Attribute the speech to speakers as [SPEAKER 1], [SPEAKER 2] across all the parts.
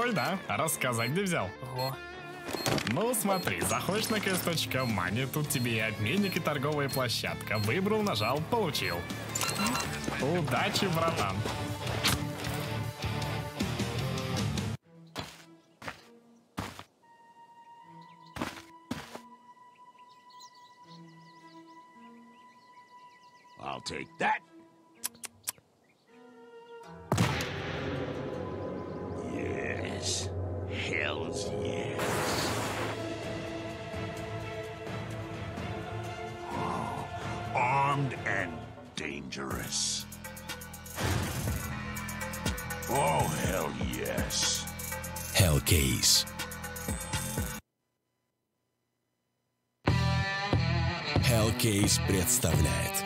[SPEAKER 1] Ой, да, рассказать ты взял. Ого. Ну смотри, заходишь на кс.money, тут тебе и обменник, и торговая площадка. Выбрал, нажал, получил. Удачи, братан.
[SPEAKER 2] I'll take that. Отец. Armed and dangerous. Oh, hell yes. Hellcase. Hellcase представляет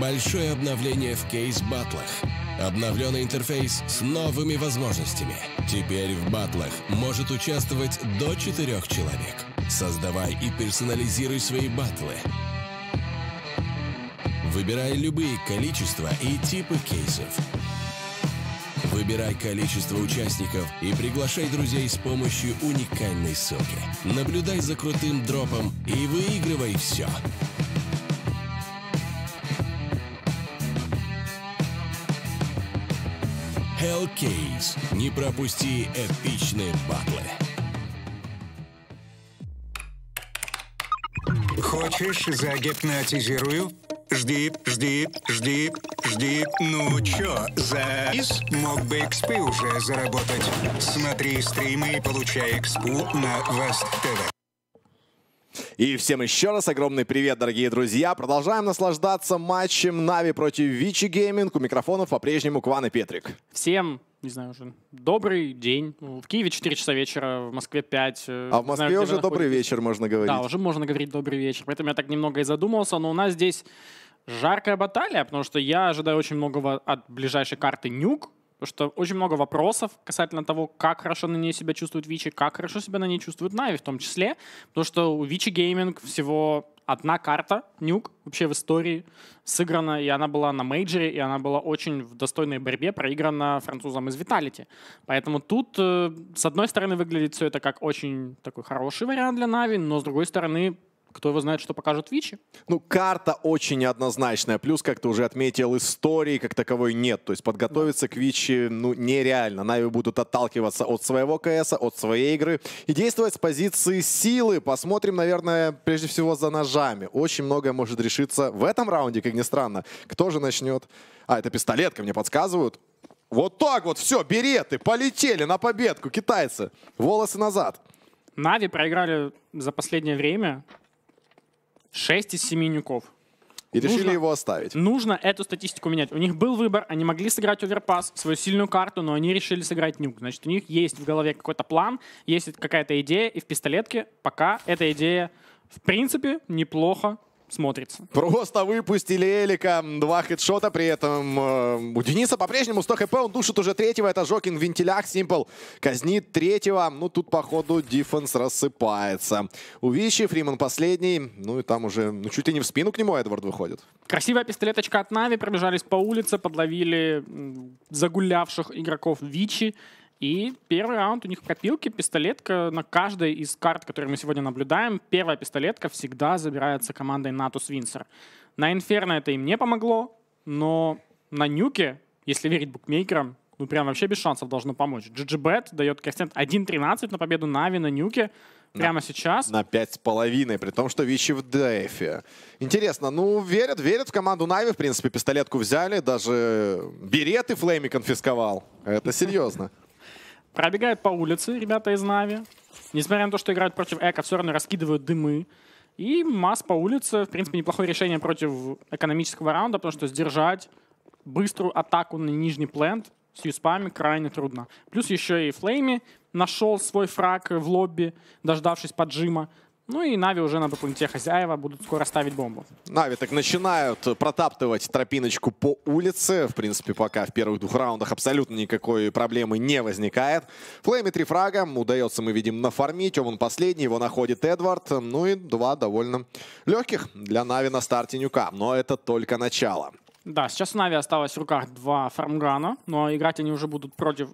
[SPEAKER 2] Большое обновление в кейс-батлах – Обновленный интерфейс с новыми возможностями. Теперь в батлах может участвовать до четырех человек. Создавай и персонализируй свои батлы. Выбирай любые количества и типы кейсов. Выбирай количество участников и приглашай друзей с помощью уникальной ссылки. Наблюдай за крутым дропом и выигрывай все. Hellcase. Не пропусти эпичные батлы. Хочешь, загипнотизирую? Жди, жди, жди, жди. Ну чё, завис? Мог бы экспы уже заработать. Смотри стримы и получай экспу на Вест ТВ.
[SPEAKER 3] И всем еще раз огромный привет, дорогие друзья. Продолжаем наслаждаться матчем Нави против Вичи Гейминг. У микрофонов по-прежнему Кван и Петрик.
[SPEAKER 1] Всем не знаю уже, добрый день. Ну, в Киеве 4 часа вечера, в Москве 5. Э, а в Москве знаю, уже добрый вечер
[SPEAKER 3] можно говорить. Да, уже
[SPEAKER 1] можно говорить добрый вечер. Поэтому я так немного и задумался. Но у нас здесь жаркая баталия, потому что я ожидаю очень многого от ближайшей карты Нюк. Потому что очень много вопросов касательно того, как хорошо на ней себя чувствует Вичи, как хорошо себя на ней чувствует Нави в том числе. Потому что у Вичи Гейминг всего одна карта, нюк, вообще в истории сыграна, и она была на мейджере, и она была очень в достойной борьбе проиграна французам из Виталити. Поэтому тут, э, с одной стороны, выглядит все это как очень такой хороший вариант для Нави, но с другой стороны, кто его знает, что покажут Вичи?
[SPEAKER 3] Ну, карта очень неоднозначная. Плюс, как ты уже отметил, истории как таковой нет. То есть подготовиться да. к Вичи ну, нереально. Нави будут отталкиваться от своего КС, от своей игры и действовать с позиции силы. Посмотрим, наверное, прежде всего за ножами. Очень многое может решиться в этом раунде, как ни странно. Кто же начнет? А, это пистолетка, мне подсказывают. Вот так вот, все, береты, полетели на победку, китайцы. Волосы назад.
[SPEAKER 1] Нави проиграли за последнее время 6 из 7 нюков. И нужно, решили его оставить. Нужно эту статистику менять. У них был выбор, они могли сыграть оверпас, свою сильную карту, но они решили сыграть нюк. Значит, у них есть в голове какой-то план, есть какая-то идея, и в пистолетке пока эта идея в принципе неплохо смотрится.
[SPEAKER 3] Просто выпустили Элика. Два хедшота при этом. Э, у Дениса по-прежнему 100 хп. Он душит уже третьего. Это жокинг в вентилях. Симпл казнит третьего. Ну, тут, походу, дифенс рассыпается. У Вичи Фриман последний. Ну, и там уже ну, чуть ли не в спину к нему Эдвард выходит.
[SPEAKER 1] Красивая пистолеточка от Нави. Пробежались по улице, подловили загулявших игроков Вичи. И первый раунд у них копилки, пистолетка на каждой из карт, которые мы сегодня наблюдаем. Первая пистолетка всегда забирается командой Натус Винсер. На Инферно это им не помогло, но на Нюке, если верить букмекерам, ну прям вообще без шансов должно помочь. GGBet дает коэффициент 1.13 на победу Нави на Нюке
[SPEAKER 3] прямо на, сейчас. На пять с половиной, при том, что Вичи в дефе. Интересно, ну, верят, верят в команду Нави, в принципе, пистолетку взяли, даже береты Флейми конфисковал. Это серьезно. Пробегают по улице ребята из Нави.
[SPEAKER 1] Несмотря на то, что играют против Эко, все равно раскидывают дымы. И масс по улице, в принципе, неплохое решение против экономического раунда, потому что сдержать быструю атаку на нижний плент с юспами крайне трудно. Плюс еще и Флейми нашел свой фраг в лобби, дождавшись поджима. Ну и Нави уже на Б-пункте хозяева будут скоро ставить бомбу.
[SPEAKER 3] Нави так начинают протаптывать тропиночку по улице. В принципе, пока в первых двух раундах абсолютно никакой проблемы не возникает. Флейме три фрага. Удается, мы видим, нафармить. Он последний, его находит Эдвард. Ну и два довольно легких для Нави на старте нюка. Но это только начало.
[SPEAKER 1] Да, сейчас у Нави осталось в руках два фармгана, но играть они уже будут против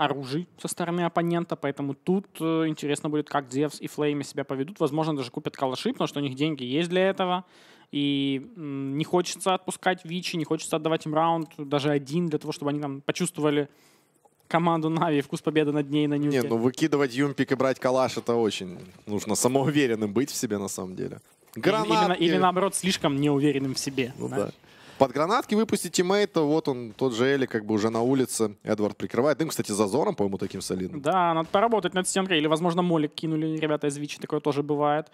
[SPEAKER 1] оружий со стороны оппонента, поэтому тут э, интересно будет, как Девс и Флейми себя поведут. Возможно, даже купят калаши, потому что у них деньги есть для этого. И не хочется отпускать Вичи, не хочется отдавать им раунд, даже один, для того, чтобы они там почувствовали команду Нави, вкус победы над
[SPEAKER 3] ней на нюке. Нет, ну выкидывать Юмпик и брать калаш это очень нужно самоуверенным быть в себе на самом деле. Или, или, или
[SPEAKER 1] наоборот, слишком неуверенным в себе. Ну, да
[SPEAKER 3] под гранатки выпустить тиммейта. Вот он, тот же Эли, как бы уже на улице. Эдвард прикрывает. Дым, кстати, зазором, по-моему, таким солидным.
[SPEAKER 1] Да, надо поработать над стенкой. Или, возможно, молик кинули ребята из Вичи. Такое тоже бывает.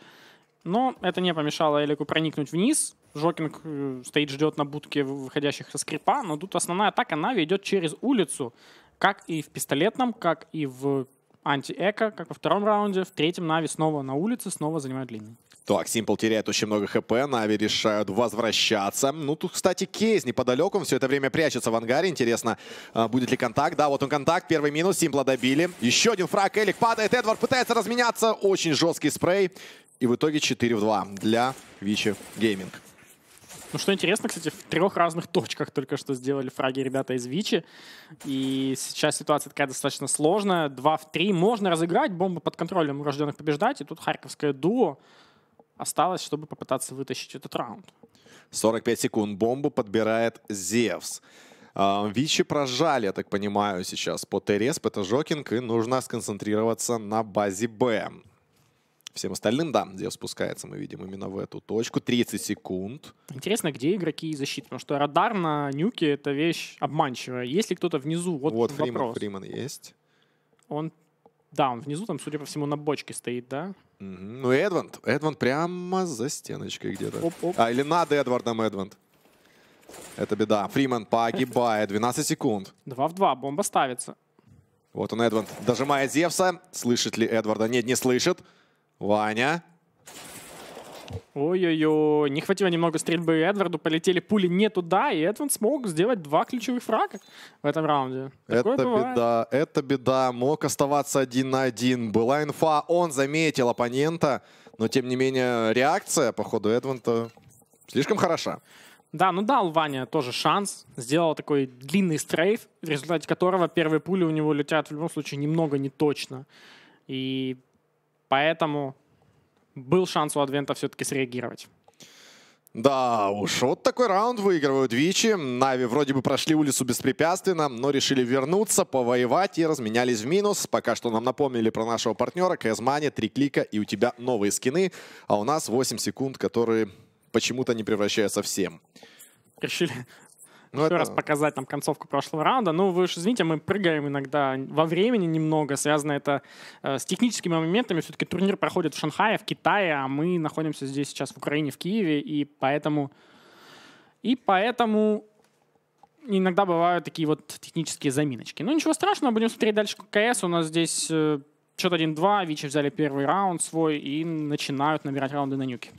[SPEAKER 1] Но это не помешало Элику проникнуть вниз. Жокинг э, стоит, ждет на будке выходящих со скрипа. Но тут основная атака Нави идет через улицу. Как и в пистолетном, как и в антиэко, как во втором раунде. В третьем Нави снова на улице, снова занимают линии.
[SPEAKER 3] Так, Симпл теряет очень много хп, Нави решают возвращаться. Ну, тут, кстати, Кейс неподалеку, он все это время прячется в ангаре. Интересно, а, будет ли контакт? Да, вот он контакт, первый минус, Симпла добили. Еще один фраг, Элик падает, Эдвард пытается разменяться. Очень жесткий спрей. И в итоге 4 в 2 для Вичи Гейминг.
[SPEAKER 1] Ну, что интересно, кстати, в трех разных точках только что сделали фраги ребята из Вичи. И сейчас ситуация такая достаточно сложная. Два в три можно разыграть, бомбы под контролем урожденных побеждать. И тут харьковское дуо осталось, чтобы попытаться вытащить этот раунд.
[SPEAKER 3] 45 секунд. Бомбу подбирает Зевс. А, Вичи прожали, я так понимаю, сейчас по ТРС, по Жокинг, и нужно сконцентрироваться на базе Б. Всем остальным, да, где спускается, мы видим именно в эту точку. 30 секунд.
[SPEAKER 1] Интересно, где игроки защиты? Потому что радар на нюке — это вещь обманчивая. Есть ли кто-то внизу? Вот, вот Фриман, вопрос. Фриман есть. Он, да, он внизу там, судя по всему, на бочке стоит, да?
[SPEAKER 3] Угу. Ну, Эдванд. Эдванд прямо за стеночкой где-то. А, или над Эдвардом Эдванд. Это беда. Фриман погибает. 12 секунд. 2 в 2. Бомба ставится. Вот он, Эдвард, дожимая Зевса. Слышит ли Эдварда? Нет, не слышит. Ваня. Ой-ой-ой, не хватило немного стрельбы Эдварду, полетели пули не туда, и Эдвард смог
[SPEAKER 1] сделать два ключевых фрага в этом раунде.
[SPEAKER 3] Такое это бывает. беда, это беда, мог оставаться один на один. Была инфа, он заметил оппонента, но тем не менее реакция по ходу Эдварда слишком хороша.
[SPEAKER 1] Да, ну дал Ваня тоже шанс, сделал такой длинный стрейф, в результате которого первые пули у него летят в любом случае немного неточно. И Поэтому был шанс у Адвента все-таки среагировать.
[SPEAKER 3] Да уж, вот такой раунд выигрывают Вичи. Нави вроде бы прошли улицу беспрепятственно, но решили вернуться, повоевать и разменялись в минус. Пока что нам напомнили про нашего партнера Кэзмани, три клика и у тебя новые скины, а у нас 8 секунд, которые почему-то не превращаются в 7.
[SPEAKER 1] Решили, ну, еще это... раз показать там концовку прошлого раунда. Ну, вы уж извините, мы прыгаем иногда во времени немного. Связано это э, с техническими моментами. Все-таки турнир проходит в Шанхае, в Китае, а мы находимся здесь сейчас в Украине, в Киеве, и поэтому... И поэтому иногда бывают такие вот технические заминочки. Ну, ничего страшного, будем смотреть дальше КС. У нас здесь э, счет 1-2, Вичи взяли первый раунд свой и начинают набирать раунды на нюке.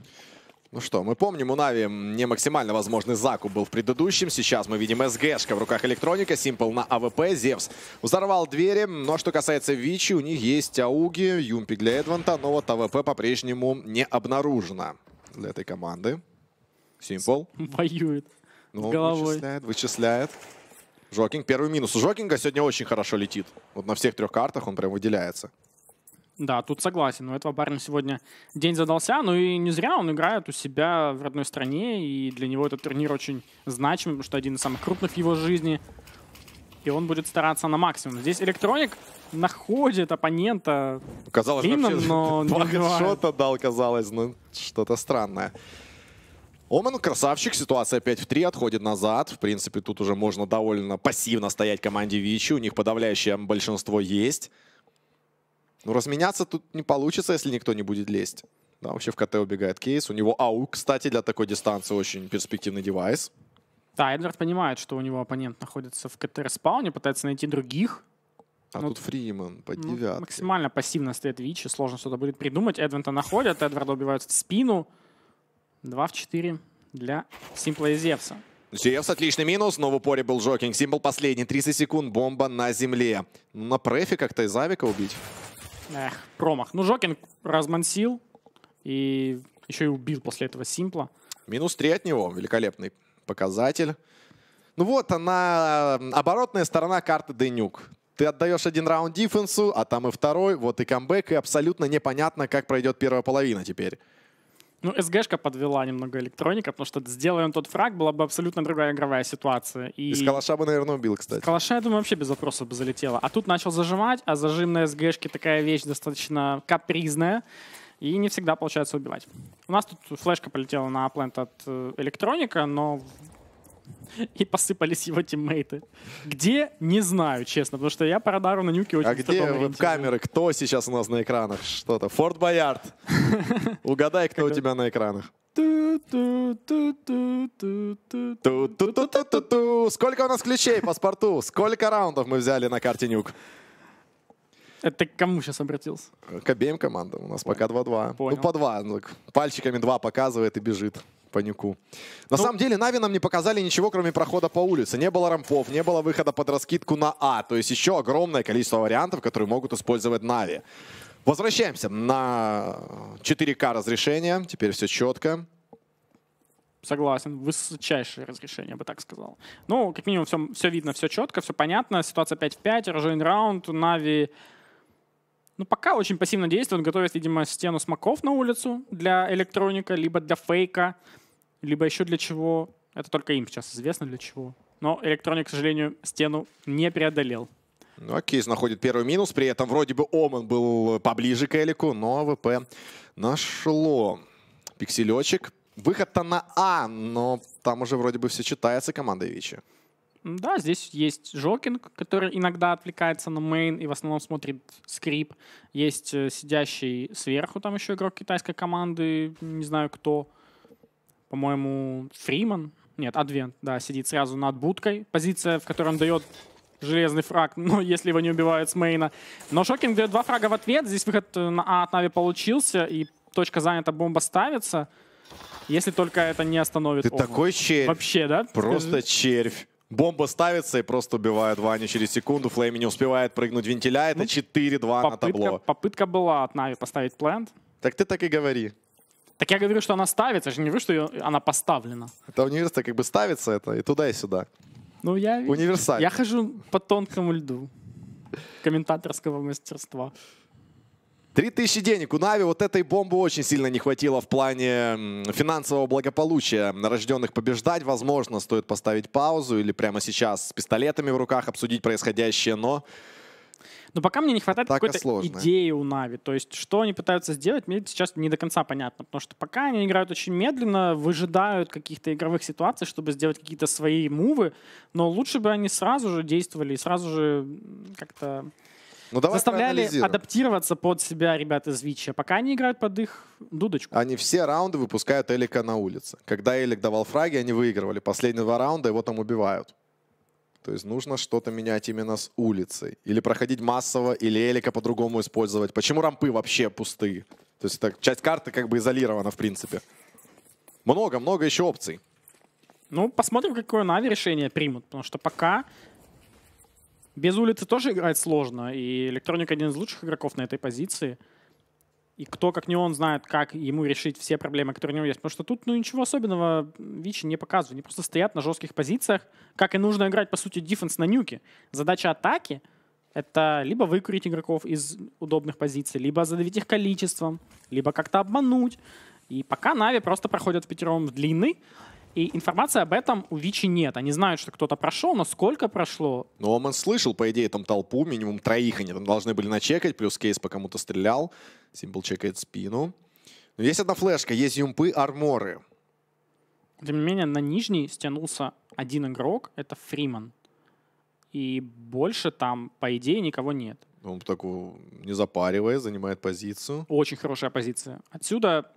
[SPEAKER 3] Ну что, мы помним, у Нави не максимально возможный закуп был в предыдущем. Сейчас мы видим СГшка в руках электроника, Симпл на АВП, Зевс взорвал двери. но ну, а что касается Вичи, у них есть Ауги, Юмпи для Эдванта, но вот АВП по-прежнему не обнаружено для этой команды. Симпл. Воюет. Ну, головой. вычисляет, вычисляет. Жокинг, первый минус у Жокинга сегодня очень хорошо летит. Вот на всех трех картах он прям выделяется.
[SPEAKER 1] Да, тут согласен. У этого парня сегодня день задался. Ну и не зря он играет у себя в родной стране. И для него этот турнир очень значим, потому что один из самых крупных в его жизни. И он будет стараться на максимум. Здесь электроник находит оппонента.
[SPEAKER 3] Казалось, длинным, вообще но что-то дал, казалось. Ну, что-то странное. Оман красавчик, ситуация 5 в 3, отходит назад. В принципе, тут уже можно довольно пассивно стоять команде Вичи. У них подавляющее большинство есть. Но ну, разменяться тут не получится, если никто не будет лезть. Да, вообще в КТ убегает кейс. У него АУ, кстати, для такой дистанции очень перспективный девайс.
[SPEAKER 1] Да, Эдвард понимает, что у него оппонент находится в КТ-респауне, пытается найти других. А ну, тут Фриман под ну, Максимально пассивно стоит Вич, и сложно что-то будет придумать. Эдвента находят, Эдварда убивают в спину. 2 в 4 для Симпла и Зевса.
[SPEAKER 3] Зевс отличный минус, но в упоре был Жокинг. Симпл последний, 30 секунд, бомба на земле. Ну, на префе как-то и Завика убить.
[SPEAKER 1] Эх, промах. Ну, Жокин размансил и еще
[SPEAKER 3] и убил после этого Симпла. Минус 3 от него. Великолепный показатель. Ну вот она, оборотная сторона карты Денюк. Ты отдаешь один раунд дефенсу, а там и второй, вот и камбэк, и абсолютно непонятно, как пройдет первая половина теперь.
[SPEAKER 1] Ну, СГшка подвела немного электроника, потому что сделаем тот фраг, была бы абсолютно другая игровая ситуация. И... Из калаша
[SPEAKER 3] бы, наверное, убил, кстати. Из
[SPEAKER 1] калаша, я думаю, вообще без вопроса бы залетела. А тут начал зажимать, а зажим на СГшке такая вещь достаточно капризная. И не всегда получается убивать. У нас тут флешка полетела на аплент от э, электроника, но и посыпались
[SPEAKER 3] его тиммейты. Где? Не знаю,
[SPEAKER 1] честно, потому что я по радару на нюке очень А где
[SPEAKER 3] веб-камеры? Кто сейчас у нас на экранах? Что-то. Форт Боярд. Угадай, кто у тебя на экранах. Сколько у нас ключей паспорту? Сколько раундов мы взяли на карте нюк? Это к кому сейчас обратился? К обеим командам. У нас Понял. пока 2-2. Ну, по 2. Пальчиками 2 показывает и бежит. Панюку. На ну, самом деле, Нави нам не показали ничего, кроме прохода по улице. Не было рампов, не было выхода под раскидку на А. То есть еще огромное количество вариантов, которые могут использовать Нави. Возвращаемся на 4К разрешение. Теперь все четко. Согласен. Высочайшее разрешение, я бы так сказал.
[SPEAKER 1] Ну, как минимум, все, все видно, все четко, все понятно. Ситуация 5-5, рожен раунд, Нави... Ну, пока очень пассивно действует, готовит, видимо, стену смоков на улицу для электроника, либо для фейка либо еще для чего. Это только им сейчас известно для чего. Но электроник, к сожалению, стену не преодолел.
[SPEAKER 3] Ну, а Кейс находит первый минус. При этом вроде бы Оман был э, поближе к Элику, но ВП нашло пикселечек. Выход-то на А, но там уже вроде бы все читается командой Вичи.
[SPEAKER 1] Да, здесь есть Жокинг, который иногда отвлекается на мейн и в основном смотрит скрип. Есть э, сидящий сверху там еще игрок китайской команды, не знаю кто по-моему, Фриман, нет, Адвент, да, сидит сразу над будкой. Позиция, в которой он дает железный фраг, но если его не убивают с мейна. Но Шокинг дает два фрага в ответ. Здесь выход на А от Нави получился, и точка занята, бомба ставится. Если только это не остановит. Ты Ого. такой червь.
[SPEAKER 3] Вообще, да? Просто Скажи. червь. Бомба ставится и просто убивает Ваню через секунду. Флейми не успевает прыгнуть вентиля. Это ну, 4-2 на табло. Попытка была от Нави поставить плент. Так ты так и говори.
[SPEAKER 1] Так я говорю, что она ставится, я же не говорю, что ее, она поставлена.
[SPEAKER 3] Это университет как бы ставится это и туда, и сюда. Ну, я... Универсально. Я хожу по тонкому льду комментаторского
[SPEAKER 1] мастерства.
[SPEAKER 3] 3000 денег. У Нави вот этой бомбы очень сильно не хватило в плане финансового благополучия. Рожденных побеждать, возможно, стоит поставить паузу или прямо сейчас с пистолетами в руках обсудить происходящее, но
[SPEAKER 1] но пока мне не хватает какой-то идеи у Нави. То есть, что они пытаются сделать, мне сейчас не до конца понятно. Потому что пока они играют очень медленно, выжидают каких-то игровых ситуаций, чтобы сделать какие-то свои мувы. Но лучше бы они сразу же действовали и сразу же как-то ну, давай заставляли адаптироваться под себя ребят из Вича, пока они играют под их
[SPEAKER 3] дудочку. Они все раунды выпускают Элика на улице. Когда Элик давал фраги, они выигрывали. Последние два раунда его там убивают. То есть нужно что-то менять именно с улицей Или проходить массово, или элика по-другому использовать. Почему рампы вообще пустые? То есть так, часть карты как бы изолирована, в принципе. Много-много еще опций. Ну, посмотрим, какое Нави решение примут.
[SPEAKER 1] Потому что пока без улицы тоже играть сложно. И Электроник один из лучших игроков на этой позиции. И кто, как не он, знает, как ему решить все проблемы, которые у него есть. Потому что тут ну, ничего особенного Вичи не показывают. Они просто стоят на жестких позициях, как и нужно играть, по сути, дефенс на нюке. Задача атаки — это либо выкурить игроков из удобных позиций, либо задавить их количеством, либо как-то обмануть. И пока Нави просто проходят в пятером в длины, и информации об этом у Вичи нет. Они знают, что кто-то
[SPEAKER 3] прошел, но сколько прошло? Ну, Оман слышал, по идее, там толпу, минимум троих они там должны были начекать, плюс кейс по кому-то стрелял. Симпл чекает спину. Но есть одна флешка, есть юмпы, арморы. Тем не
[SPEAKER 1] менее, на нижний стянулся один игрок, это Фриман. И больше там, по идее, никого нет.
[SPEAKER 3] Ну, он такую, не запаривая, занимает позицию.
[SPEAKER 1] Очень хорошая позиция. Отсюда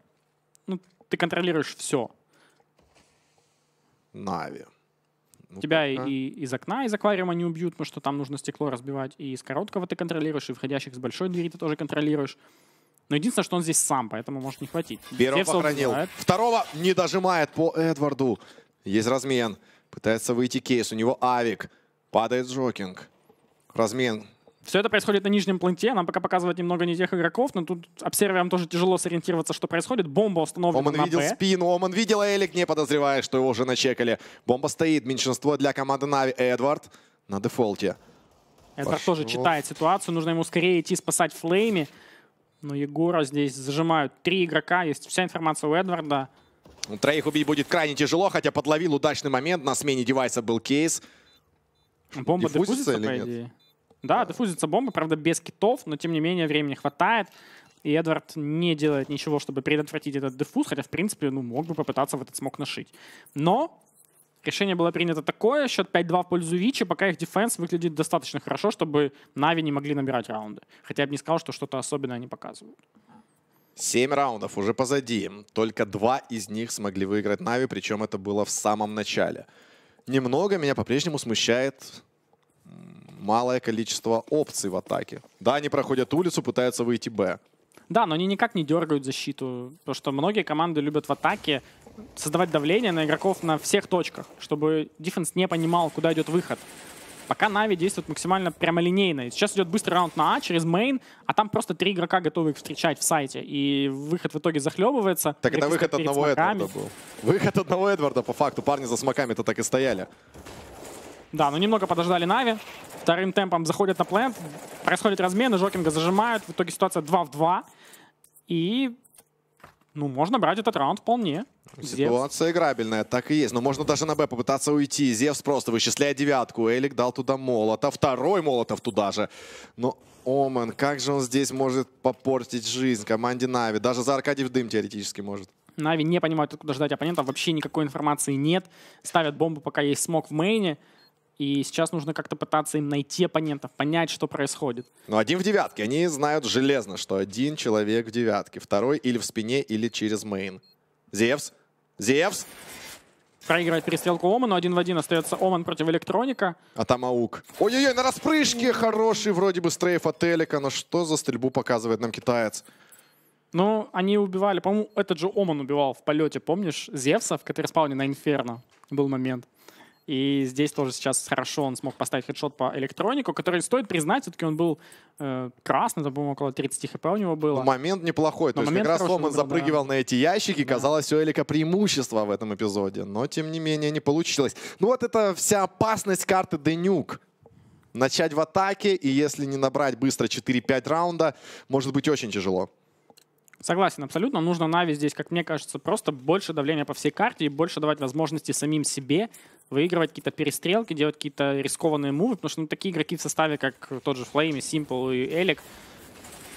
[SPEAKER 1] ну, ты контролируешь все.
[SPEAKER 3] Нави. Ну, Тебя пока.
[SPEAKER 1] и из окна, из аквариума не убьют, потому что там нужно стекло разбивать. И из короткого ты контролируешь, и входящих с большой двери ты тоже контролируешь. Но единственное, что он здесь сам, поэтому может не хватить. Берон похоронил. Убивает.
[SPEAKER 3] Второго не дожимает по Эдварду. Есть размен. Пытается выйти кейс. У него авик. Падает Джокинг. Размен. Все это происходит на нижнем планте.
[SPEAKER 1] Нам пока показывают немного не тех игроков, но тут обсерверам тоже тяжело сориентироваться, что происходит. Бомба установлена Оман на видел Б.
[SPEAKER 3] спину, Оман видел а Элик, не подозревая, что его уже начекали. Бомба стоит. Меньшинство для команды Нави. Эдвард на дефолте. Эдвард Пошел. тоже читает
[SPEAKER 1] ситуацию. Нужно ему скорее идти спасать Флейми. Но ну, Егора здесь зажимают три игрока, есть вся информация у Эдварда.
[SPEAKER 3] Ну, троих убить будет крайне тяжело, хотя подловил удачный момент. На смене девайса был кейс.
[SPEAKER 1] Бомба дефузится, дефузится или нет? идее. Да, дефузится бомба, правда, без китов, но тем не менее времени хватает. И Эдвард не делает ничего, чтобы предотвратить этот дефуз, хотя, в принципе, ну, мог бы попытаться в этот смог нашить. Но Решение было принято такое, счет 5-2 в пользу Вичи, пока их дефенс выглядит достаточно хорошо, чтобы Нави не могли набирать раунды. Хотя я бы не сказал, что что-то особенное они показывают.
[SPEAKER 3] Семь раундов уже позади. Только два из них смогли выиграть Нави, причем это было в самом начале. Немного меня по-прежнему смущает малое количество опций в атаке. Да, они проходят улицу, пытаются выйти Б.
[SPEAKER 1] Да, но они никак не дергают защиту, потому что многие команды любят в атаке создавать давление на игроков на всех точках, чтобы дефенс не понимал, куда идет выход. Пока Нави действует максимально прямолинейно. И сейчас идет быстрый раунд на А через мейн, а там просто три игрока готовы их встречать в сайте. И выход в итоге захлебывается. Так это выход одного смоками. Эдварда был.
[SPEAKER 3] Выход одного Эдварда, по факту. Парни за смоками-то так и стояли.
[SPEAKER 1] Да, ну немного подождали Нави. Вторым темпом заходят на плент. Происходит размен, и Жокинга зажимают. В итоге ситуация 2 в 2. И ну, можно брать этот раунд
[SPEAKER 3] вполне. Ситуация Зевс. играбельная, так и есть. Но можно даже на Б попытаться уйти. Зевс просто вычисляет девятку. Элик дал туда Молота. Второй Молотов туда же. Но Омен, как же он здесь может попортить жизнь команде Нави? Даже за Аркадий в дым теоретически может.
[SPEAKER 1] Нави не понимают, откуда ждать оппонента. Вообще никакой информации нет. Ставят бомбу, пока есть смог в мейне и сейчас нужно как-то пытаться им найти оппонентов, понять, что происходит.
[SPEAKER 3] Ну, один в девятке. Они знают железно, что один человек в девятке, второй или в спине, или через мейн. Зевс? Зевс?
[SPEAKER 1] проигрывает перестрелку Оману. Один в один остается Оман против
[SPEAKER 3] Электроника. А там Аук. Ой-ой-ой, на распрыжке хороший вроде бы стрейф от Элика. Но что за стрельбу показывает нам китаец?
[SPEAKER 1] Ну, они убивали. По-моему, этот же Оман убивал в полете, помнишь? Зевса в Катерспауне на Инферно. Был момент. И здесь тоже сейчас хорошо он смог поставить хедшот по электронику, который, стоит признать, все-таки он был э, красный,
[SPEAKER 3] там, по-моему, около 30 хп у него было. Но ну, момент неплохой. Но То есть как раз Ломан запрыгивал да. на эти ящики. Да. Казалось, у Элика преимущество в этом эпизоде. Но, тем не менее, не получилось. Ну вот это вся опасность карты Денюк начать в атаке, и если не набрать быстро 4-5 раунда, может быть очень тяжело.
[SPEAKER 1] Согласен, абсолютно. Нужно Нави здесь, как мне кажется, просто больше давления по всей карте и больше давать возможности самим себе выигрывать какие-то перестрелки, делать какие-то рискованные мувы, потому что ну, такие игроки в составе, как тот же Флейм, Simple и Элик,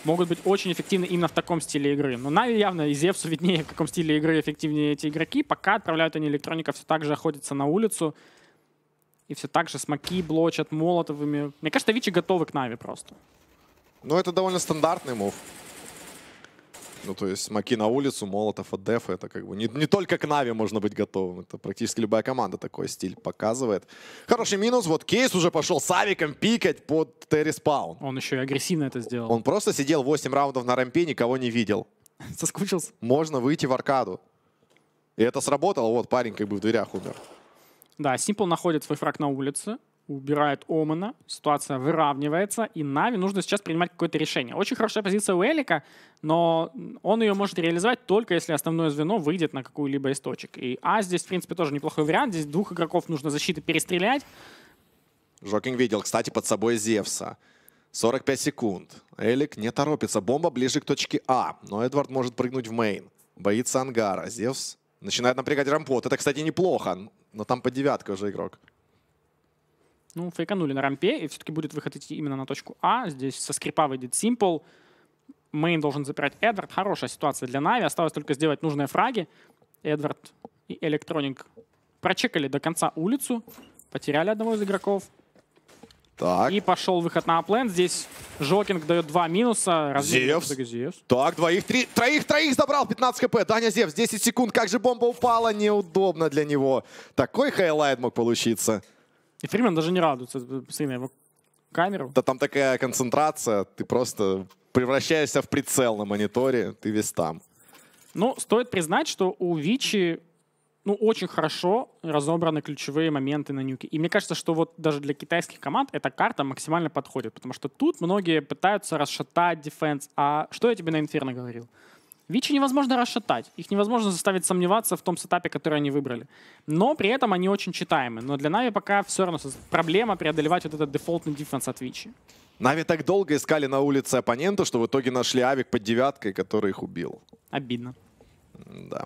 [SPEAKER 1] могут быть очень эффективны именно в таком стиле игры. Но Нави явно и Зевсу виднее, в каком стиле игры эффективнее эти игроки. Пока отправляют они электроника, все так же охотятся на улицу. И все так же смоки блочат молотовыми. Мне кажется, Вичи готовы к Нави просто.
[SPEAKER 3] Ну, это довольно стандартный мув. Ну, то есть маки на улицу, молотов от дефа, это как бы не, не только к Нави можно быть готовым. Это практически любая команда такой стиль показывает. Хороший минус, вот Кейс уже пошел с авиком пикать под Терриспаун.
[SPEAKER 1] Он еще и агрессивно это сделал.
[SPEAKER 3] Он просто сидел 8 раундов на рампе, никого не видел. Соскучился. Можно выйти в аркаду. И это сработало, вот парень как бы в дверях умер.
[SPEAKER 1] Да, Симпл находит свой фраг на улице убирает Омана, ситуация выравнивается, и Нави нужно сейчас принимать какое-то решение. Очень хорошая позиция у Элика, но он ее может реализовать только если основное звено выйдет на какую-либо из точек. И А здесь, в принципе, тоже неплохой вариант. Здесь двух игроков нужно защиты перестрелять.
[SPEAKER 3] Жокинг видел, кстати, под собой Зевса. 45 секунд. Элик не торопится. Бомба ближе к точке А, но Эдвард может прыгнуть в мейн. Боится ангара. Зевс начинает напрягать рампот. Это, кстати, неплохо, но там по девятке уже игрок.
[SPEAKER 1] Ну, фейканули на рампе, и все-таки будет выход идти именно на точку А. Здесь со скрипа выйдет Симпл. Мейн должен запирать Эдвард. Хорошая ситуация для Нави. Осталось только сделать нужные фраги. Эдвард и Электроник прочекали до конца улицу. Потеряли одного из игроков. Так. И пошел выход на аплент. Здесь Жокинг дает два минуса. Зевс. Зевс.
[SPEAKER 3] Так, двоих, три, троих, троих забрал. 15 хп. Даня Зевс, 10 секунд. Как же бомба упала. Неудобно для него. Такой хайлайт мог получиться.
[SPEAKER 1] И Фримен даже не радуется э, сильно его камеру.
[SPEAKER 3] Да там такая концентрация, ты просто превращаешься в прицел на мониторе, ты весь там. Ну, стоит признать, что
[SPEAKER 1] у Вичи ну, очень хорошо разобраны ключевые моменты на нюке. И мне кажется, что вот даже для китайских команд эта карта максимально подходит, потому что тут многие пытаются расшатать дефенс. А что я тебе на Инферно говорил? ВИЧи невозможно расшатать, их невозможно заставить сомневаться в том сетапе, который они выбрали. Но при этом они очень читаемы. Но для Нави пока все равно проблема преодолевать вот этот дефолтный дифференс от ВИЧи.
[SPEAKER 3] Нави так долго искали на улице оппонента, что в итоге нашли Авик под девяткой, который их убил. Обидно. Да.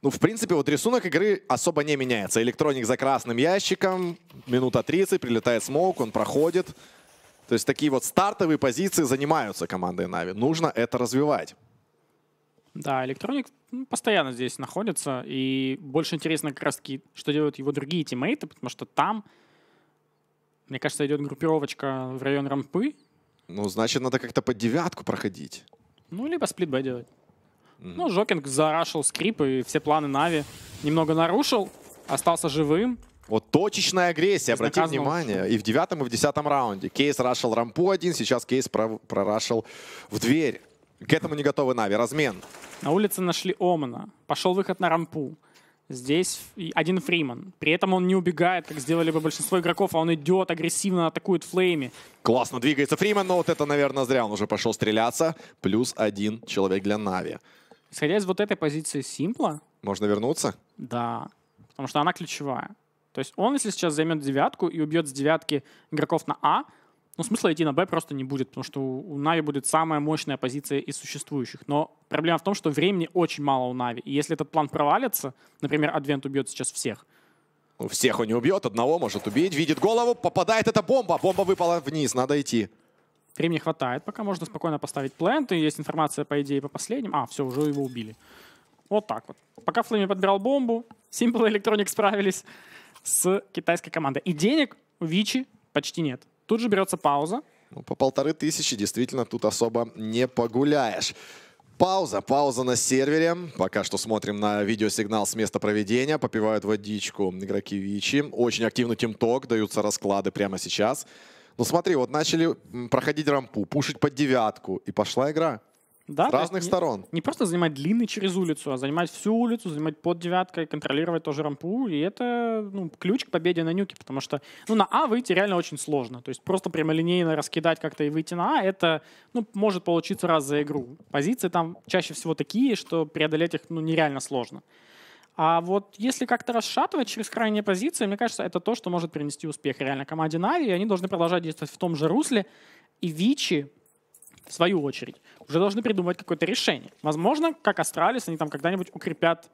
[SPEAKER 3] Ну, в принципе, вот рисунок игры особо не меняется. Электроник за красным ящиком, минута 30, прилетает смоук, он проходит. То есть такие вот стартовые позиции занимаются командой Нави. Нужно это развивать.
[SPEAKER 1] Да, электроник ну, постоянно здесь находится, и больше интересно как раз-таки, что делают его другие тиммейты, потому что там, мне кажется, идет группировочка в район рампы.
[SPEAKER 3] Ну, значит, надо как-то по девятку проходить.
[SPEAKER 1] Ну, либо сплитбэ делать. Mm. Ну, Жокинг зарашил скрип
[SPEAKER 3] и все планы Нави немного нарушил, остался живым. Вот точечная агрессия, обратите внимание, и в девятом, и в десятом раунде. Кейс рашил рампу один, сейчас Кейс прорашил в дверь. К этому не готовы Нави. Размен.
[SPEAKER 1] На улице нашли Омана. Пошел выход на рампу. Здесь один Фриман. При этом он не убегает, как сделали бы
[SPEAKER 3] большинство игроков, а он идет, агрессивно атакует флейми. Классно двигается Фриман, но вот это, наверное, зря. Он уже пошел стреляться. Плюс один человек для Нави. Исходя из вот этой позиции Симпла... Можно вернуться?
[SPEAKER 1] Да, потому что она ключевая. То есть он, если сейчас займет девятку и убьет с девятки игроков на А, ну, смысла идти на Б просто не будет, потому что у Нави будет самая мощная позиция из существующих. Но проблема в том, что времени очень мало у Нави. И если
[SPEAKER 3] этот план провалится, например, Адвент убьет сейчас всех, ну, всех он не убьет, одного может убить. Видит голову, попадает эта бомба. Бомба выпала вниз, надо идти. Времени хватает, пока
[SPEAKER 1] можно спокойно поставить плент. И есть информация, по идее, по последним. А, все, уже его убили. Вот так вот. Пока Флэми подбирал бомбу, Simple Electronic справились с китайской командой. И денег у Вичи почти нет.
[SPEAKER 3] Тут же берется пауза. Ну, по полторы тысячи действительно тут особо не погуляешь. Пауза, пауза на сервере. Пока что смотрим на видеосигнал с места проведения. Попивают водичку игроки Вичи. Очень активно тимток, даются расклады прямо сейчас. Ну смотри, вот начали проходить рампу, пушить под девятку, и пошла игра. Да, с разных не, сторон.
[SPEAKER 1] Не просто занимать длинный через улицу, а занимать всю улицу, занимать под девяткой, контролировать тоже рампу. И это ну, ключ к победе на нюке, потому что ну, на А выйти реально очень сложно. То есть просто прямолинейно раскидать как-то и выйти на А, это ну, может получиться раз за игру. Позиции там чаще всего такие, что преодолеть их ну, нереально сложно. А вот если как-то расшатывать через крайние позиции, мне кажется, это то, что может принести успех реально команде Нави, и они должны продолжать действовать в том же русле. И Вичи в свою очередь, уже должны придумывать какое-то решение. Возможно, как Астралис, они там когда-нибудь укрепят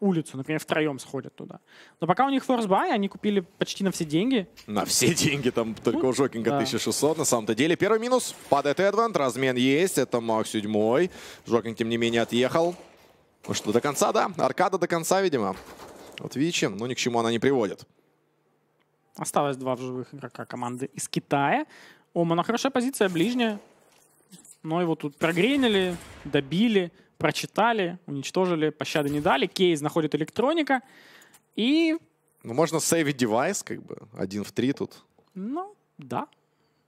[SPEAKER 1] улицу, например, втроем сходят туда. Но пока у них форсбай, они купили почти на все деньги.
[SPEAKER 3] На все деньги, там только ну, у Жокинга да. 1600, на самом-то деле. Первый минус, падает Эдвант, размен есть, это Макс седьмой. Жокинг, тем не менее, отъехал. Ну что, до конца, да, аркада до конца, видимо. Вот Вичи, но ну, ни к чему она не приводит.
[SPEAKER 1] Осталось два в живых игрока команды из Китая. о, Омана ну, хорошая позиция, ближняя но его тут прогренили, добили, прочитали, уничтожили, пощады не дали. Кейс находит электроника и...
[SPEAKER 3] Ну, можно сейвить девайс, как бы, один в три тут.
[SPEAKER 1] Ну, да.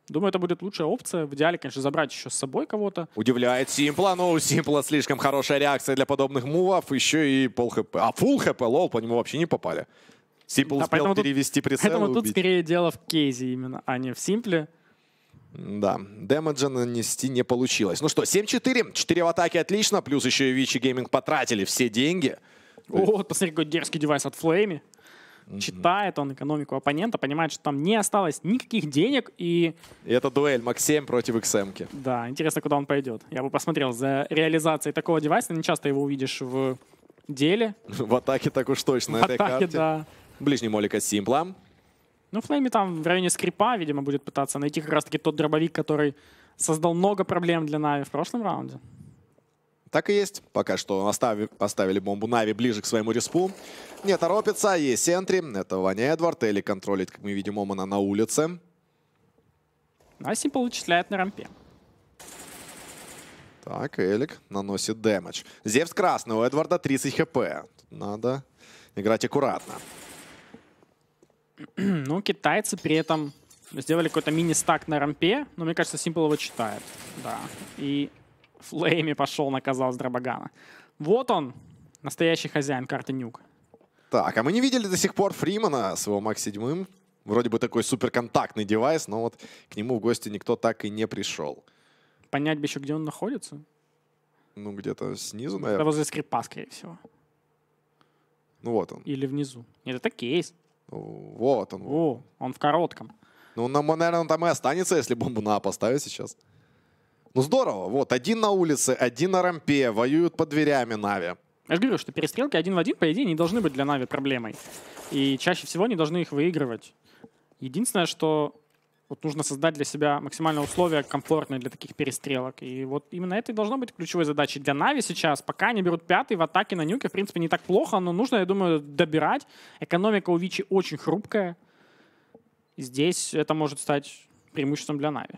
[SPEAKER 1] Думаю, это будет лучшая опция. В идеале, конечно, забрать еще с собой кого-то.
[SPEAKER 3] Удивляет Симпла. но ну, у Симпла слишком хорошая реакция для подобных мувов. Еще и пол хп. А фул хп, лол, по нему вообще не попали. Симпл да, успел перевести тут, прицел Поэтому и убить. тут
[SPEAKER 1] скорее дело в кейзе именно, а не в Симпле.
[SPEAKER 3] Да, демеджа нанести не получилось. Ну что, 7-4, 4 в атаке, отлично. Плюс еще и Вичи Гейминг потратили все деньги.
[SPEAKER 1] О, посмотри, какой дерзкий девайс от Флейми. Mm -hmm. Читает он экономику оппонента, понимает, что там не осталось никаких денег. И, и это дуэль Максим против XM. Да, интересно, куда он пойдет. Я бы посмотрел за реализацией такого девайса. Не часто его увидишь в
[SPEAKER 3] деле. В атаке так уж точно. В атаке, да. Ближний молика Симпла.
[SPEAKER 1] Ну, Флейми там в районе скрипа, видимо, будет пытаться найти как раз-таки тот дробовик, который создал много проблем для Нави в прошлом раунде.
[SPEAKER 3] Так и есть. Пока что остави, оставили бомбу Нави ближе к своему респу. Не торопится. Есть сентри. Это Ваня Эдвард. Элли контролит, как мы видим, Омана на улице.
[SPEAKER 1] Наси получисляет на рампе.
[SPEAKER 3] Так, Элик наносит дэмэдж. Зевс красный, у Эдварда 30 хп. Надо играть аккуратно.
[SPEAKER 1] ну, китайцы при этом сделали какой-то мини-стак на рампе, но мне кажется, Симпл его читает. Да. И Флейми пошел, наказал с Драбагана. Вот он, настоящий хозяин карты Нюк.
[SPEAKER 3] Так, а мы не видели до сих пор Фримана с его Макс седьмым. Вроде бы такой суперконтактный девайс, но вот к нему в гости никто так и не пришел. Понять бы еще, где он находится. Ну, где-то снизу, наверное. Это возле
[SPEAKER 1] скрипа, скорее всего.
[SPEAKER 3] Ну вот он. Или внизу. Нет, это кейс. Вот он. О, он в коротком. Ну, наверное, он там и останется, если бомбу на А поставить сейчас. Ну, здорово. Вот, один на улице, один на рампе, воюют под дверями Нави. Я же говорю, что
[SPEAKER 1] перестрелки один в один, по идее, не должны быть для Нави проблемой. И чаще всего они должны их выигрывать. Единственное, что вот нужно создать для себя максимально условия комфортные для таких перестрелок. И вот именно это и должно быть ключевой задачей для Нави сейчас. Пока они берут пятый в атаке на нюке, в принципе, не так плохо, но нужно, я думаю, добирать. Экономика у Вичи очень хрупкая. Здесь это может стать преимуществом для Нави.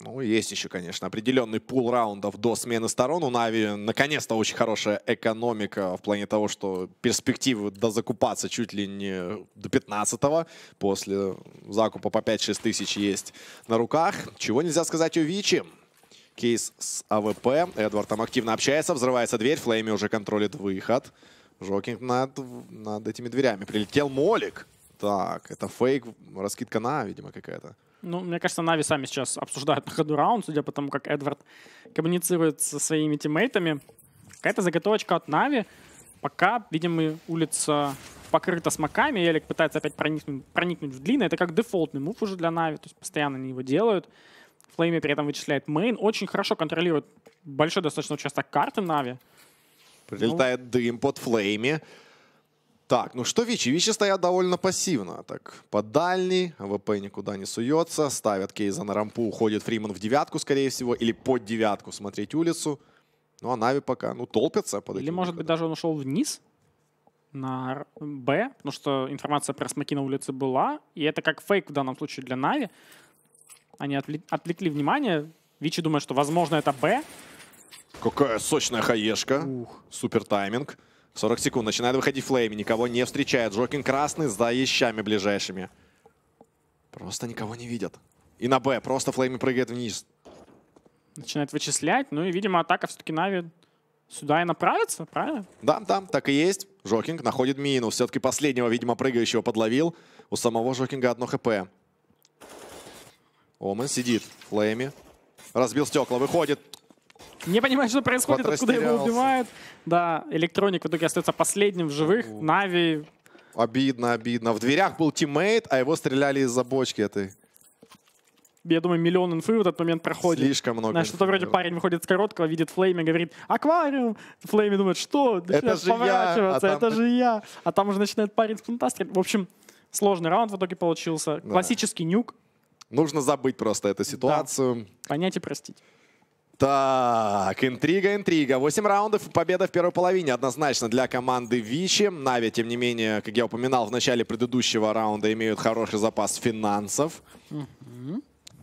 [SPEAKER 3] Ну, есть еще, конечно, определенный пул раундов до смены сторон. У Нави наконец-то очень хорошая экономика в плане того, что перспективы дозакупаться чуть ли не до 15-го. После закупа по 5-6 тысяч есть на руках. Чего нельзя сказать о Вичи. Кейс с АВП. Эдвард там активно общается, взрывается дверь. Флейми уже контролит выход. Жокинг над, над этими дверями. Прилетел Молик. Так, это фейк, раскидка на, видимо, какая-то.
[SPEAKER 1] Ну, мне кажется, Нави сами сейчас обсуждают на ходу раунд, судя по тому, как Эдвард коммуницирует со своими тиммейтами. Какая-то заготовочка от Нави. Пока, видимо, улица покрыта смоками, Элик пытается опять проникнуть, проникнуть в длинное. Это как дефолтный мув уже для Нави, то есть постоянно они его делают. Флейми при этом вычисляет мейн. Очень хорошо контролирует большой достаточно участок карты Нави.
[SPEAKER 3] Прилетает ну, дым под Флейми. Так, ну что Вичи? Вичи стоят довольно пассивно. Так, под дальний, ВП никуда не суется, ставят Кейза на рампу, уходит Фриман в девятку, скорее всего, или под девятку смотреть улицу. Ну а Нави пока, ну, толпятся под Или, может быть,
[SPEAKER 1] даже он ушел вниз на Б, потому что информация про смоки на улице была, и это как фейк в данном случае для Нави. Они отвлекли внимание, Вичи думает, что, возможно, это Б.
[SPEAKER 3] Какая сочная хаешка, Ух. супер тайминг. 40 секунд. Начинает выходить Флейми. Никого не встречает. Жокин красный за ящами ближайшими. Просто никого не видят. И на Б. Просто Флейми прыгает вниз.
[SPEAKER 1] Начинает вычислять. Ну и, видимо, атака все-таки Нави сюда и направится, правильно?
[SPEAKER 3] Да, да, так и есть. Жокинг находит минус. Все-таки последнего, видимо, прыгающего подловил. У самого Жокинга одно хп. Омен сидит. Флейми. Разбил стекла. Выходит не понимает, что происходит, откуда его убивают. Да, электроник в итоге остается последним в живых. Нави. Обидно, обидно. В дверях был тиммейт, а его стреляли из-за бочки этой. Я думаю, миллион инфы в этот момент проходит. Слишком много. Знаешь, что-то
[SPEAKER 1] вроде парень выходит с короткого, видит флейми, говорит «Аквариум!» Флейми думает «Что?» это же поворачиваться, я, а там... это же я. А там уже начинает парень с плента В общем, сложный раунд в итоге получился. Да. Классический
[SPEAKER 3] нюк. Нужно забыть просто эту ситуацию. Да. Понять и простить. Так, интрига, интрига. 8 раундов и победа в первой половине однозначно для команды Вичи. Нави, тем не менее, как я упоминал в начале предыдущего раунда, имеют хороший запас финансов.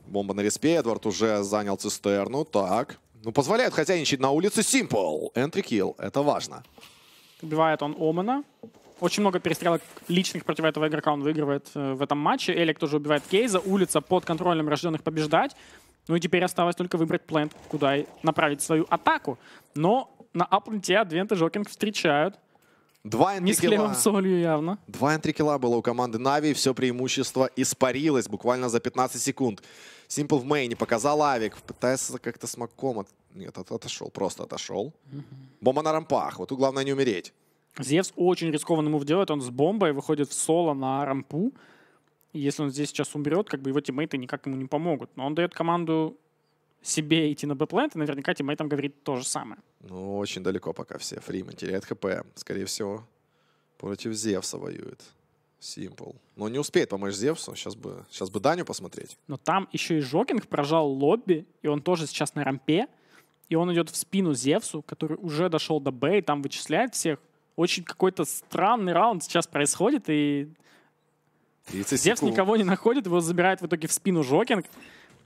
[SPEAKER 3] Бомба на респе. Эдвард уже занял цистерну. Так. Ну, позволяет хозяйничать на улице Симпл. Entry kill. Это важно.
[SPEAKER 1] Убивает он Омана. Очень много перестрелок личных против этого игрока он выигрывает э, в этом матче. Элик тоже убивает Кейза. Улица под контролем рожденных побеждать. Ну и теперь осталось только выбрать план, куда направить свою атаку. Но на апленте Адвент и Жокинг
[SPEAKER 3] встречают. Два Не с хлебом солью явно. Два энтрикила было у команды Нави, все преимущество испарилось буквально за 15 секунд. Симпл в мейне показал Авик, пытается как-то с Макком... От... Нет, от, отошел, просто отошел. Угу. Бомба на рампах, вот тут главное не умереть. Зевс очень рискованно мув делает, он с бомбой выходит в соло на рампу.
[SPEAKER 1] И если он здесь сейчас умрет, как бы его тиммейты никак ему не помогут. Но он дает команду себе идти на бэплент, и наверняка тиммейтам говорит то же самое.
[SPEAKER 3] Ну, очень далеко пока все. Фриман теряет хп. Скорее всего, против Зевса воюет. simple, Но не успеет помочь Зевсу, сейчас бы, сейчас бы Даню посмотреть.
[SPEAKER 1] Но там еще и Жокинг прожал лобби, и он тоже сейчас на рампе. И он идет в спину Зевсу, который уже дошел до Б, и там вычисляет всех. Очень какой-то странный раунд сейчас происходит, и
[SPEAKER 3] Зевс никого
[SPEAKER 1] не находит, его забирает в итоге в спину Жокинг.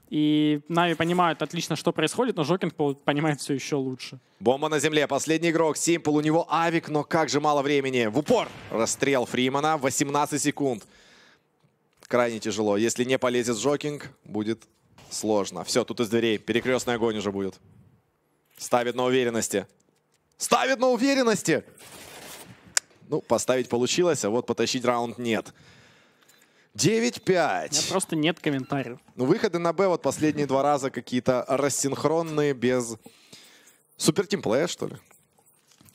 [SPEAKER 1] И Нави понимают отлично, что происходит, но Жокинг понимает все еще лучше.
[SPEAKER 3] Бомба на земле. Последний игрок. Симпл. У него авик, но как же мало времени. В упор. Расстрел Фримана. 18 секунд. Крайне тяжело. Если не полезет Жокинг, будет сложно. Все, тут из дверей. Перекрестный огонь уже будет. Ставит на уверенности. Ставит на уверенности! Ну, поставить получилось, а вот потащить раунд нет. Нет. 9-5. просто нет комментариев. Ну, выходы на Б вот последние два раза какие-то рассинхронные, без супертимплея, что ли?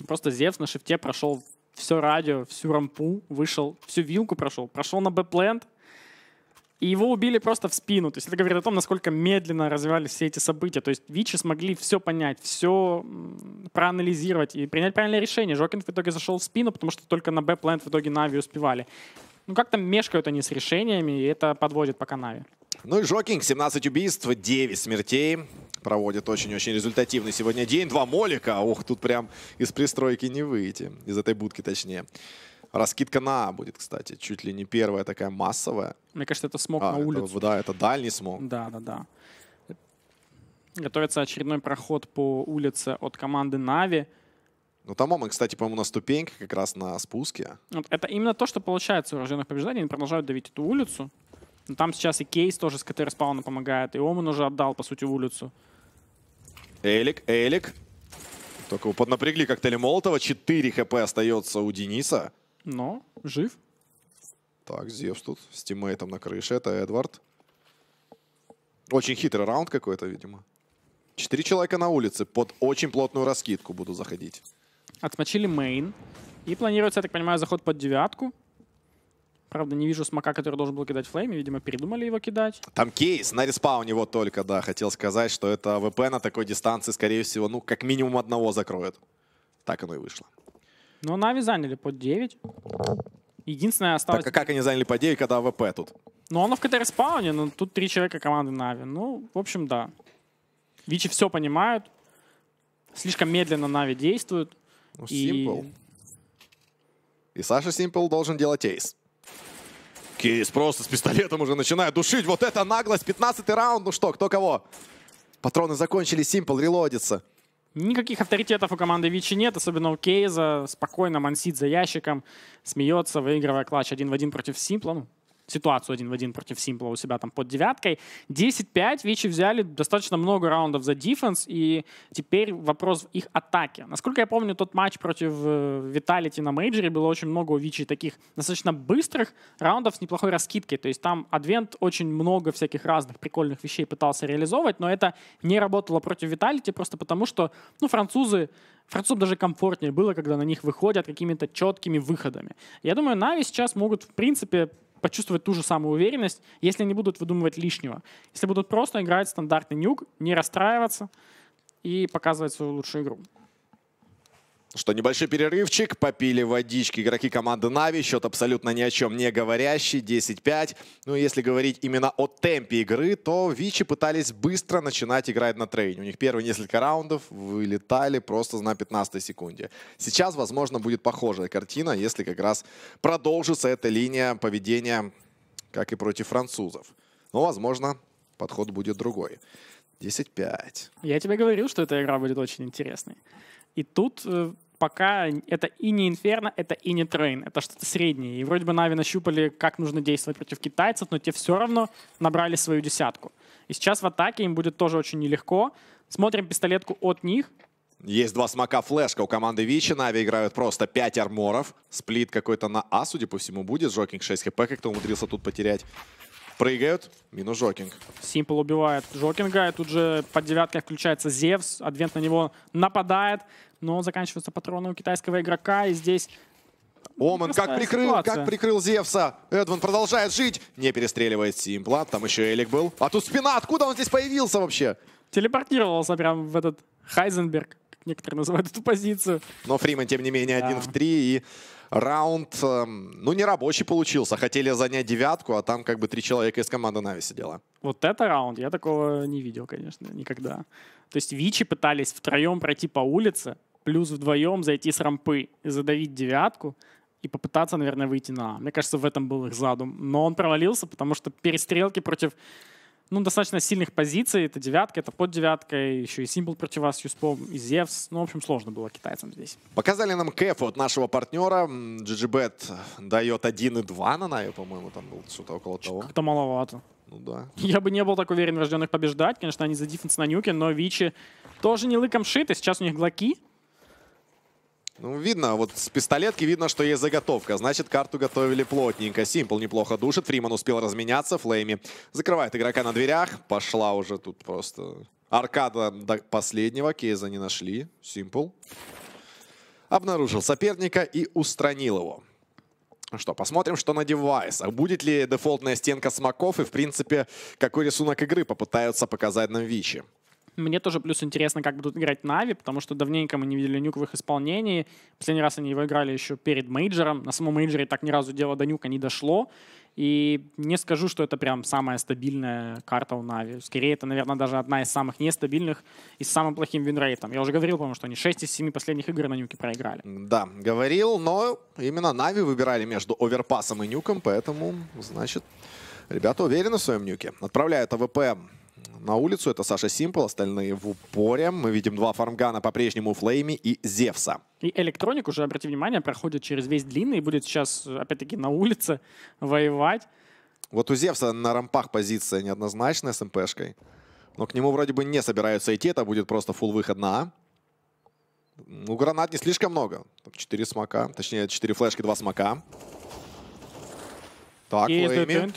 [SPEAKER 1] Просто Зевс на шифте прошел все радио, всю рампу, вышел, всю вилку прошел, прошел на Б-плент, и его убили просто в спину. То есть это говорит о том, насколько медленно развивались все эти события. То есть Вичи смогли все понять, все проанализировать и принять правильное решение. Жокин в итоге зашел в спину, потому что только на Б-плент в итоге Нави успевали ну как-то мешкают они с решениями, и это подводит по канаве.
[SPEAKER 3] Ну и Жокинг, 17 убийств, 9 смертей. Проводит очень-очень результативный сегодня день. Два молика. ух тут прям из пристройки не выйти. Из этой будки точнее. Раскидка на А будет, кстати. Чуть ли не первая такая массовая. Мне кажется, это смог а, на улице. Это, да, это дальний смог. Да, да, да.
[SPEAKER 1] Готовится очередной проход по улице от команды Нави.
[SPEAKER 3] Ну, там Оман, кстати, по-моему, на ступеньках как раз на спуске.
[SPEAKER 1] Вот это именно то, что получается у рожденных побеждать. Они продолжают давить эту улицу. Но там сейчас и Кейс тоже с КТ спауна помогает. И Оман уже отдал, по сути, улицу.
[SPEAKER 3] Элик, Элик. Только поднапрягли коктейли Молотова. 4 хп остается у Дениса.
[SPEAKER 1] Но жив.
[SPEAKER 3] Так, Зевс тут с тиммейтом на крыше. Это Эдвард. Очень хитрый раунд какой-то, видимо. Четыре человека на улице под очень плотную раскидку буду заходить.
[SPEAKER 1] Отмочили мейн. И планируется, я так понимаю, заход под девятку. Правда, не вижу смока, который должен был кидать флейм. Видимо, передумали его кидать.
[SPEAKER 3] Там кейс на респа у него только, да. Хотел сказать, что это ВП на такой дистанции, скорее всего, ну, как минимум одного закроет. Так оно и вышло.
[SPEAKER 1] Но Нави заняли под 9. Единственное осталось... Так
[SPEAKER 3] а как они заняли под 9, когда ВП тут?
[SPEAKER 1] Ну, оно в КТР-спауне, но тут три человека команды Нави. Ну, в общем, да. Вичи все понимают. Слишком медленно Нави действуют.
[SPEAKER 3] Ну, и... Симпл. И Саша Симпл должен делать эйс. Кейс просто с пистолетом уже начинает душить. Вот это наглость. 15 раунд. Ну что, кто кого? Патроны закончились. Симпл релодится.
[SPEAKER 1] Никаких авторитетов у команды Вичи нет, особенно у Кейза. Спокойно мансит за ящиком, смеется, выигрывая клатч один в один против Симпла. Ну, ситуацию один в один против Симпла у себя там под девяткой. 10-5 Вичи взяли достаточно много раундов за дефенс, и теперь вопрос в их атаке. Насколько я помню, тот матч против э, Виталити на Мейджере было очень много у Вичи таких достаточно быстрых раундов с неплохой раскидкой. То есть там Адвент очень много всяких разных прикольных вещей пытался реализовывать, но это не работало против Виталити просто потому, что ну, французы Французам даже комфортнее было, когда на них выходят какими-то четкими выходами. Я думаю, Нави сейчас могут, в принципе, почувствовать ту же самую уверенность, если они будут выдумывать лишнего. Если будут просто играть стандартный нюк, не расстраиваться и показывать свою лучшую игру
[SPEAKER 3] что небольшой перерывчик, попили водички игроки команды Нави, счет абсолютно ни о чем не говорящий, 10-5. Ну, если говорить именно о темпе игры, то Вичи пытались быстро начинать играть на трейне. У них первые несколько раундов вылетали просто на 15 секунде. Сейчас, возможно, будет похожая картина, если как раз продолжится эта линия поведения, как и против французов. Но, возможно, подход будет другой. 10-5.
[SPEAKER 1] Я тебе говорил, что эта игра будет очень интересной. И тут э, пока это и не Инферно, это и не Трейн, это что-то среднее. И вроде бы Нави нащупали, как нужно действовать против китайцев, но те все равно набрали свою десятку. И сейчас в атаке им будет тоже очень нелегко.
[SPEAKER 3] Смотрим пистолетку от них. Есть два смока флешка у команды Вичи. Нави играют просто 5 арморов. Сплит какой-то на А, судя по всему, будет. Жокинг 6 хп как-то умудрился тут потерять. Прыгают. Минус Жокинг.
[SPEAKER 1] Симпл убивает Жокинга. И тут же под девяткой включается Зевс. Адвент на него нападает. Но заканчиваются патроны у китайского игрока. И здесь... Оман как прикрыл, ситуация. как
[SPEAKER 3] прикрыл Зевса. Эдван продолжает жить. Не перестреливает Симпла. Там еще Элик был. А тут спина. Откуда он здесь появился вообще? Телепортировался прям в этот Хайзенберг. Как некоторые называют эту позицию. Но Фриман, тем не менее, да. один в три. И раунд, эм, ну, не рабочий получился. Хотели занять девятку, а там как бы три человека из команды Нави сидела.
[SPEAKER 1] Вот это раунд, я такого не видел, конечно, никогда. То есть Вичи пытались втроем пройти по улице, плюс вдвоем зайти с рампы и задавить девятку и попытаться, наверное, выйти на. А. Мне кажется, в этом был их задум. Но он провалился, потому что перестрелки против ну, достаточно сильных позиций. Это девятка, это под девяткой, еще и символ против вас, Юспом, и Зевс. Ну, в общем, сложно было китайцам здесь.
[SPEAKER 3] Показали нам кэф от нашего партнера. GGBet дает 1,2 на Нави, по-моему, там был что-то около того. Как-то маловато. Ну да.
[SPEAKER 1] Я бы не был так уверен в рожденных побеждать. Конечно, они за дефенс на нюке, но Вичи тоже не лыком шиты. Сейчас у них глоки.
[SPEAKER 3] Ну, видно, вот с пистолетки видно, что есть заготовка. Значит, карту готовили плотненько. Симпл неплохо душит. Фриман успел разменяться. Флейми закрывает игрока на дверях. Пошла уже тут просто... Аркада до последнего. Кейза не нашли. Симпл. Обнаружил соперника и устранил его. Ну что, посмотрим, что на девайсах. Будет ли дефолтная стенка смоков и, в принципе, какой рисунок игры попытаются показать нам Вичи.
[SPEAKER 1] Мне тоже плюс интересно, как будут играть Нави, потому что давненько мы не видели нюк в их исполнении. Последний раз они его играли еще перед мейджером. На самом мейджере так ни разу дело до нюка не дошло. И не скажу, что это прям самая стабильная карта у Нави. Скорее, это, наверное, даже одна из самых нестабильных и с самым плохим винрейтом. Я уже говорил, по-моему, что они 6 из 7 последних игр на нюке проиграли.
[SPEAKER 3] Да, говорил, но именно Нави выбирали между оверпасом и нюком, поэтому, значит, ребята уверены в своем нюке. Отправляют АВП на улицу. Это Саша Симпл, остальные в упоре. Мы видим два фармгана по-прежнему Флейми и Зевса.
[SPEAKER 1] И Электроник уже, обрати внимание, проходит через весь длинный и будет сейчас, опять-таки, на улице воевать.
[SPEAKER 3] Вот у Зевса на рампах позиция неоднозначная с МПшкой. Но к нему вроде бы не собираются идти. Это будет просто фул выход на А. Ну, гранат не слишком много. Там 4 смока. Точнее, 4 флешки, 2 смока. Так, Флейми.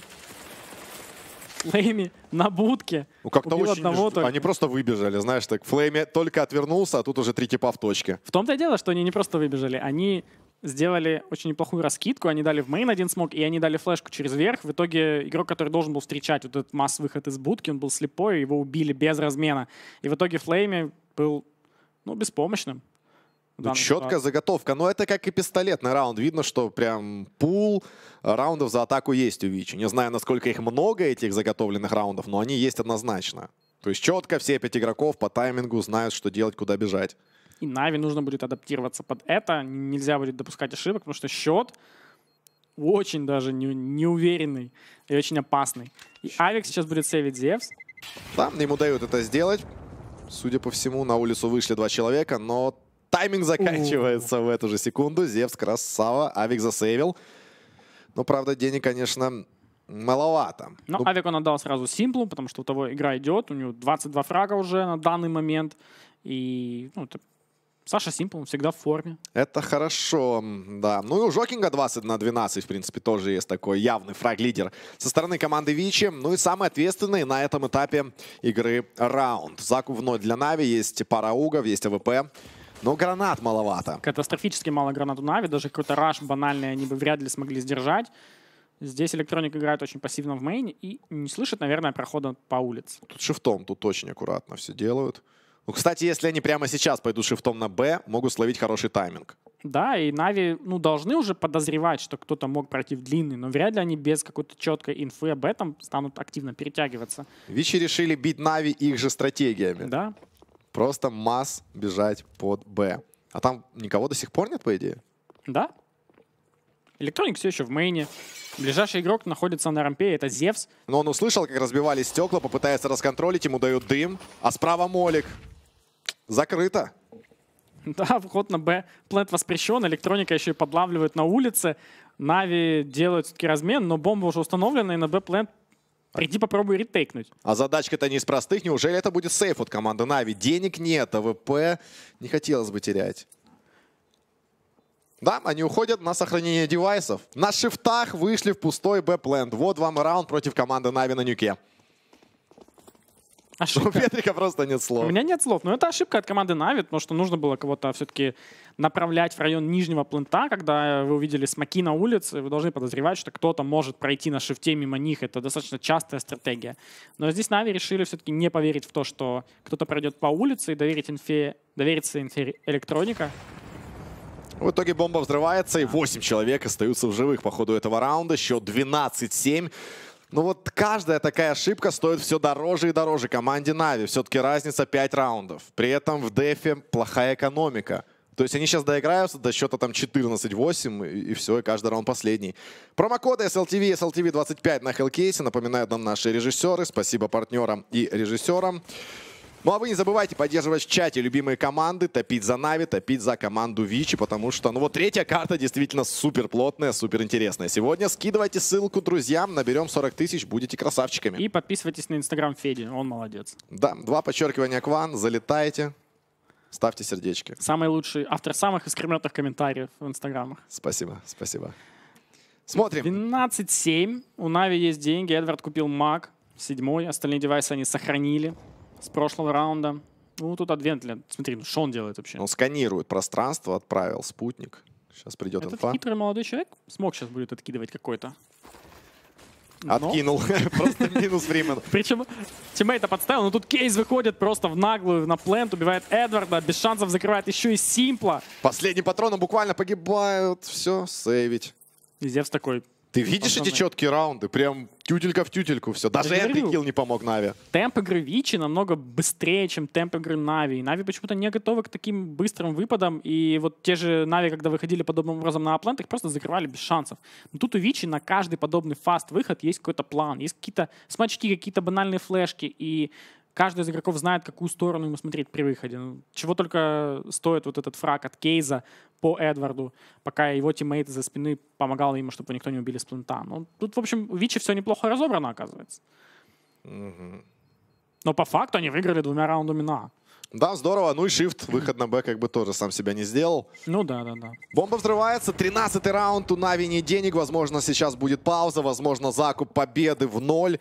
[SPEAKER 1] Флейми на будке.
[SPEAKER 3] Ну, как-то очень... Одного только. Они просто выбежали, знаешь, так. Флейми только отвернулся, а тут уже три типа в точке. В
[SPEAKER 1] том-то и дело, что они не просто выбежали, они сделали очень неплохую раскидку, они дали в мейн один смог, и они дали флешку через верх. В итоге игрок, который должен был встречать вот этот масс-выход из будки, он был слепой, его убили без размена. И в итоге Флейми был ну, беспомощным.
[SPEAKER 3] Ну, четкая заготовка. Но это как и пистолет на раунд. Видно, что прям пул раундов за атаку есть у Вичи. Не знаю, насколько их много, этих заготовленных раундов, но они есть однозначно. То есть четко все пять игроков по таймингу знают, что делать, куда бежать.
[SPEAKER 1] И Нави нужно будет адаптироваться под это. Нельзя будет допускать ошибок, потому что счет очень даже не, неуверенный и очень опасный. И Авик сейчас будет сейвить Зевс.
[SPEAKER 3] Да, ему дают это сделать. Судя по всему, на улицу вышли два человека, но Тайминг заканчивается в эту же секунду. Зевс красава. Авик засейвил. Ну, правда, денег, конечно, маловато. Но ну,
[SPEAKER 1] Авик он отдал сразу Симплу, потому что у того игра идет. У него 22 фрага уже на данный момент. И ну, это Саша Симпл, он всегда в форме.
[SPEAKER 3] Это хорошо, да. Ну и у Жокинга 20 на 12, в принципе, тоже есть такой явный фраг-лидер со стороны команды Вичи. Ну и самый ответственный на этом этапе игры раунд. Закуп для Нави, есть пара угов, есть АВП. Но гранат маловато. Катастрофически мало гранат
[SPEAKER 1] у Нави. Даже какой-то раш банальный они бы вряд ли смогли сдержать. Здесь электроник играет очень пассивно в мейне и не слышит, наверное, прохода по улице.
[SPEAKER 3] Тут шифтом, тут очень аккуратно все делают. Ну, кстати, если они прямо сейчас пойдут шифтом на Б, могут словить хороший тайминг.
[SPEAKER 1] Да, и Нави ну, должны уже подозревать, что кто-то мог пройти в длинный, но вряд ли они без какой-то четкой инфы об этом станут активно перетягиваться.
[SPEAKER 3] Вичи решили бить Нави их же стратегиями. Да. Просто масс бежать под Б. А там никого до сих пор нет, по идее?
[SPEAKER 1] Да. Электроник все еще в мейне. Ближайший игрок находится на рампе,
[SPEAKER 3] это Зевс. Но он услышал, как разбивали стекла, попытается расконтролить, ему дают дым. А справа Молик. Закрыто.
[SPEAKER 1] Да, вход на Б. Плент воспрещен, электроника еще и подлавливают на улице. Нави делают все-таки размен, но бомба уже установлена, и на Б плент
[SPEAKER 3] Приди попробуй ретейкнуть. А задачка-то не из простых. Неужели это будет сейф от команды Нави? Денег нет, АВП не хотелось бы терять. Да, они уходят на сохранение девайсов. На шифтах вышли в пустой б Вот вам раунд против команды Нави на нюке. Ошибка. У Петрика просто нет слов. У
[SPEAKER 1] меня нет слов. Но это ошибка от команды Нави, потому что нужно было кого-то все-таки направлять в район нижнего плента, когда вы увидели смоки на улице, вы должны подозревать, что кто-то может пройти на шифте мимо них. Это достаточно частая стратегия. Но здесь Нави решили все-таки не поверить в то, что кто-то пройдет по улице и доверить инфе, довериться инфе электроника.
[SPEAKER 3] В итоге бомба взрывается, и 8 человек остаются в живых по ходу этого раунда. Счет 12-7. Ну вот каждая такая ошибка стоит все дороже и дороже команде Нави. Все-таки разница 5 раундов. При этом в дефе плохая экономика. То есть они сейчас доиграются до счета там 14-8, и, все, и каждый раунд последний. Промокоды SLTV и SLTV25 на Хелкейсе напоминают нам наши режиссеры. Спасибо партнерам и режиссерам. Ну а вы не забывайте поддерживать в чате любимые команды, топить за Нави, топить за команду Вичи, потому что, ну вот третья карта действительно супер плотная, супер интересная. Сегодня скидывайте ссылку друзьям, наберем 40 тысяч, будете красавчиками.
[SPEAKER 1] И подписывайтесь на инстаграм Феди, он молодец.
[SPEAKER 3] Да, два подчеркивания Кван, залетайте. Ставьте сердечки.
[SPEAKER 1] Самый лучший автор самых искрометных комментариев в
[SPEAKER 3] инстаграмах. Спасибо, спасибо.
[SPEAKER 1] Смотрим. 12-7. У Нави есть деньги. Эдвард купил Мак. Седьмой. Остальные девайсы они сохранили с прошлого раунда. Ну, тут адвентли. Смотри, ну что он делает вообще?
[SPEAKER 3] Он сканирует пространство, отправил спутник. Сейчас придет Этот инфа. хитрый
[SPEAKER 1] молодой человек смог сейчас будет откидывать какой-то. Откинул. просто минус Фримен. Причем тиммейта подставил, но тут Кейс выходит просто в наглую на плент, убивает Эдварда, без шансов закрывает еще и Симпла. Последний патрон, буквально
[SPEAKER 3] погибают. Все, сейвить. И Зевс такой, ты ну, видишь пацаны. эти четкие раунды? Прям тютелька в тютельку все. Даже эндрикил не помог Нави.
[SPEAKER 1] Темп игры Вичи намного быстрее, чем темп игры Нави. И Нави почему-то не готовы к таким быстрым выпадам. И вот те же Нави, когда выходили подобным образом на аплент, их просто закрывали без шансов. Но тут у Вичи на каждый подобный фаст выход есть какой-то план, есть какие-то смачки, какие-то банальные флешки. И каждый из игроков знает, какую сторону ему смотреть при выходе. Ну, чего только стоит вот этот фраг от Кейза по Эдварду, пока его тиммейт за спины помогал ему, чтобы никто не убили с Ну, тут, в общем, у Вичи все неплохо разобрано, оказывается. Угу. Но по факту они выиграли двумя раундами на. А.
[SPEAKER 3] Да, здорово. Ну и shift, выход на Б как бы тоже сам себя не сделал. Ну да, да, да. Бомба взрывается. 13 раунд. У Нави не денег. Возможно, сейчас будет пауза. Возможно, закуп победы в ноль.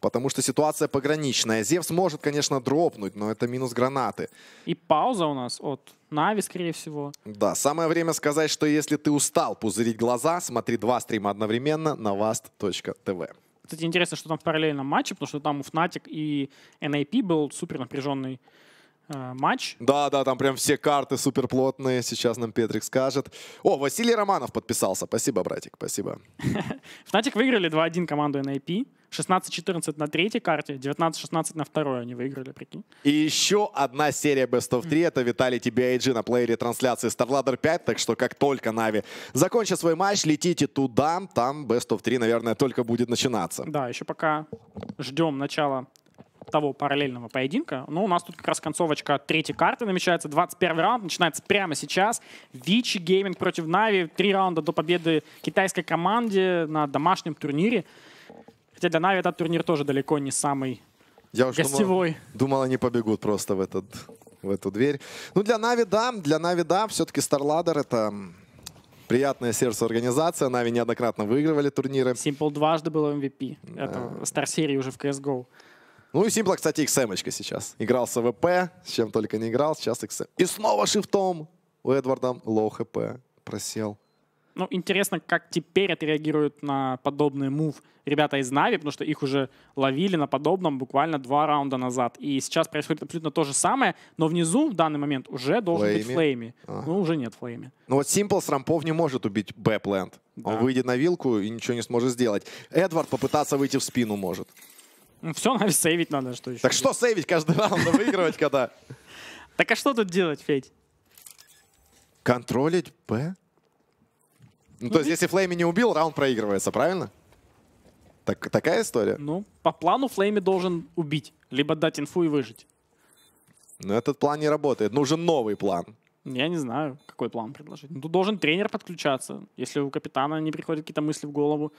[SPEAKER 3] Потому что ситуация пограничная. Зевс может, конечно, дропнуть, но это минус гранаты.
[SPEAKER 1] И пауза у нас от Нави, скорее всего.
[SPEAKER 3] Да, самое время сказать, что если ты устал пузырить глаза, смотри два стрима одновременно на vast.tv.
[SPEAKER 1] Кстати, интересно, что там в параллельном матче, потому что там у Fnatic и NIP был супер напряженный
[SPEAKER 3] Э, матч. Да, да, там прям все карты супер плотные, сейчас нам Петрик скажет. О, Василий Романов подписался, спасибо, братик, спасибо.
[SPEAKER 1] Фнатик выиграли 2-1 команду NIP, 16-14 а на третьей карте, 19-16 на второй они выиграли, прикинь.
[SPEAKER 3] И еще одна серия Best of 3, mm -hmm. это Виталий TBIG на плеере трансляции StarLadder 5, так что как только Нави закончит свой матч, летите туда, там Best of 3, наверное, только будет начинаться. Да,
[SPEAKER 1] еще пока ждем начала того параллельного поединка. Но ну, у нас тут как раз концовочка третьей карты намечается. 21 раунд начинается прямо сейчас. Вичи Гейминг против Нави. Три раунда до победы китайской команде на домашнем турнире. Хотя для Нави этот турнир тоже далеко не самый
[SPEAKER 3] Я уж гостевой. Думал, думал, они побегут просто в, этот, в эту дверь. Ну, для Нави, да. Для Нави, да. Все-таки Старладер — это приятное сердце организация. Нави неоднократно выигрывали турниры. Simple дважды был MVP. Это Star серии уже в CSGO. Ну и Симпла, кстати, XM сейчас. Играл с АВП, с чем только не играл, сейчас XM. Эм. И снова шифтом у Эдварда лоу ХП просел.
[SPEAKER 1] Ну, интересно, как теперь отреагируют на подобный мув ребята из Нави, потому что их уже ловили на подобном буквально два раунда назад. И сейчас происходит абсолютно то же самое, но внизу в данный момент уже должен флейми. быть флейми. Ага.
[SPEAKER 3] Ну, уже нет флейми. Ну вот Simple с рампов не может убить Бэпленд. Да. Он выйдет на вилку и ничего не сможет сделать. Эдвард попытаться выйти в спину может.
[SPEAKER 1] Ну, все, надо сейвить надо, что еще. Так что
[SPEAKER 3] сейвить каждый раунд, выигрывать когда? Так а что тут делать, Федь? Контролить Б? Ну, то есть, ну, если Флейми не убил, раунд проигрывается, правильно? Так, такая история? Ну,
[SPEAKER 1] по плану Флейми должен убить, либо дать инфу и выжить.
[SPEAKER 3] Но ну, этот план не работает. Нужен новый план.
[SPEAKER 1] Я не знаю, какой план предложить. Ну, тут должен тренер подключаться, если у капитана не приходят какие-то мысли в голову.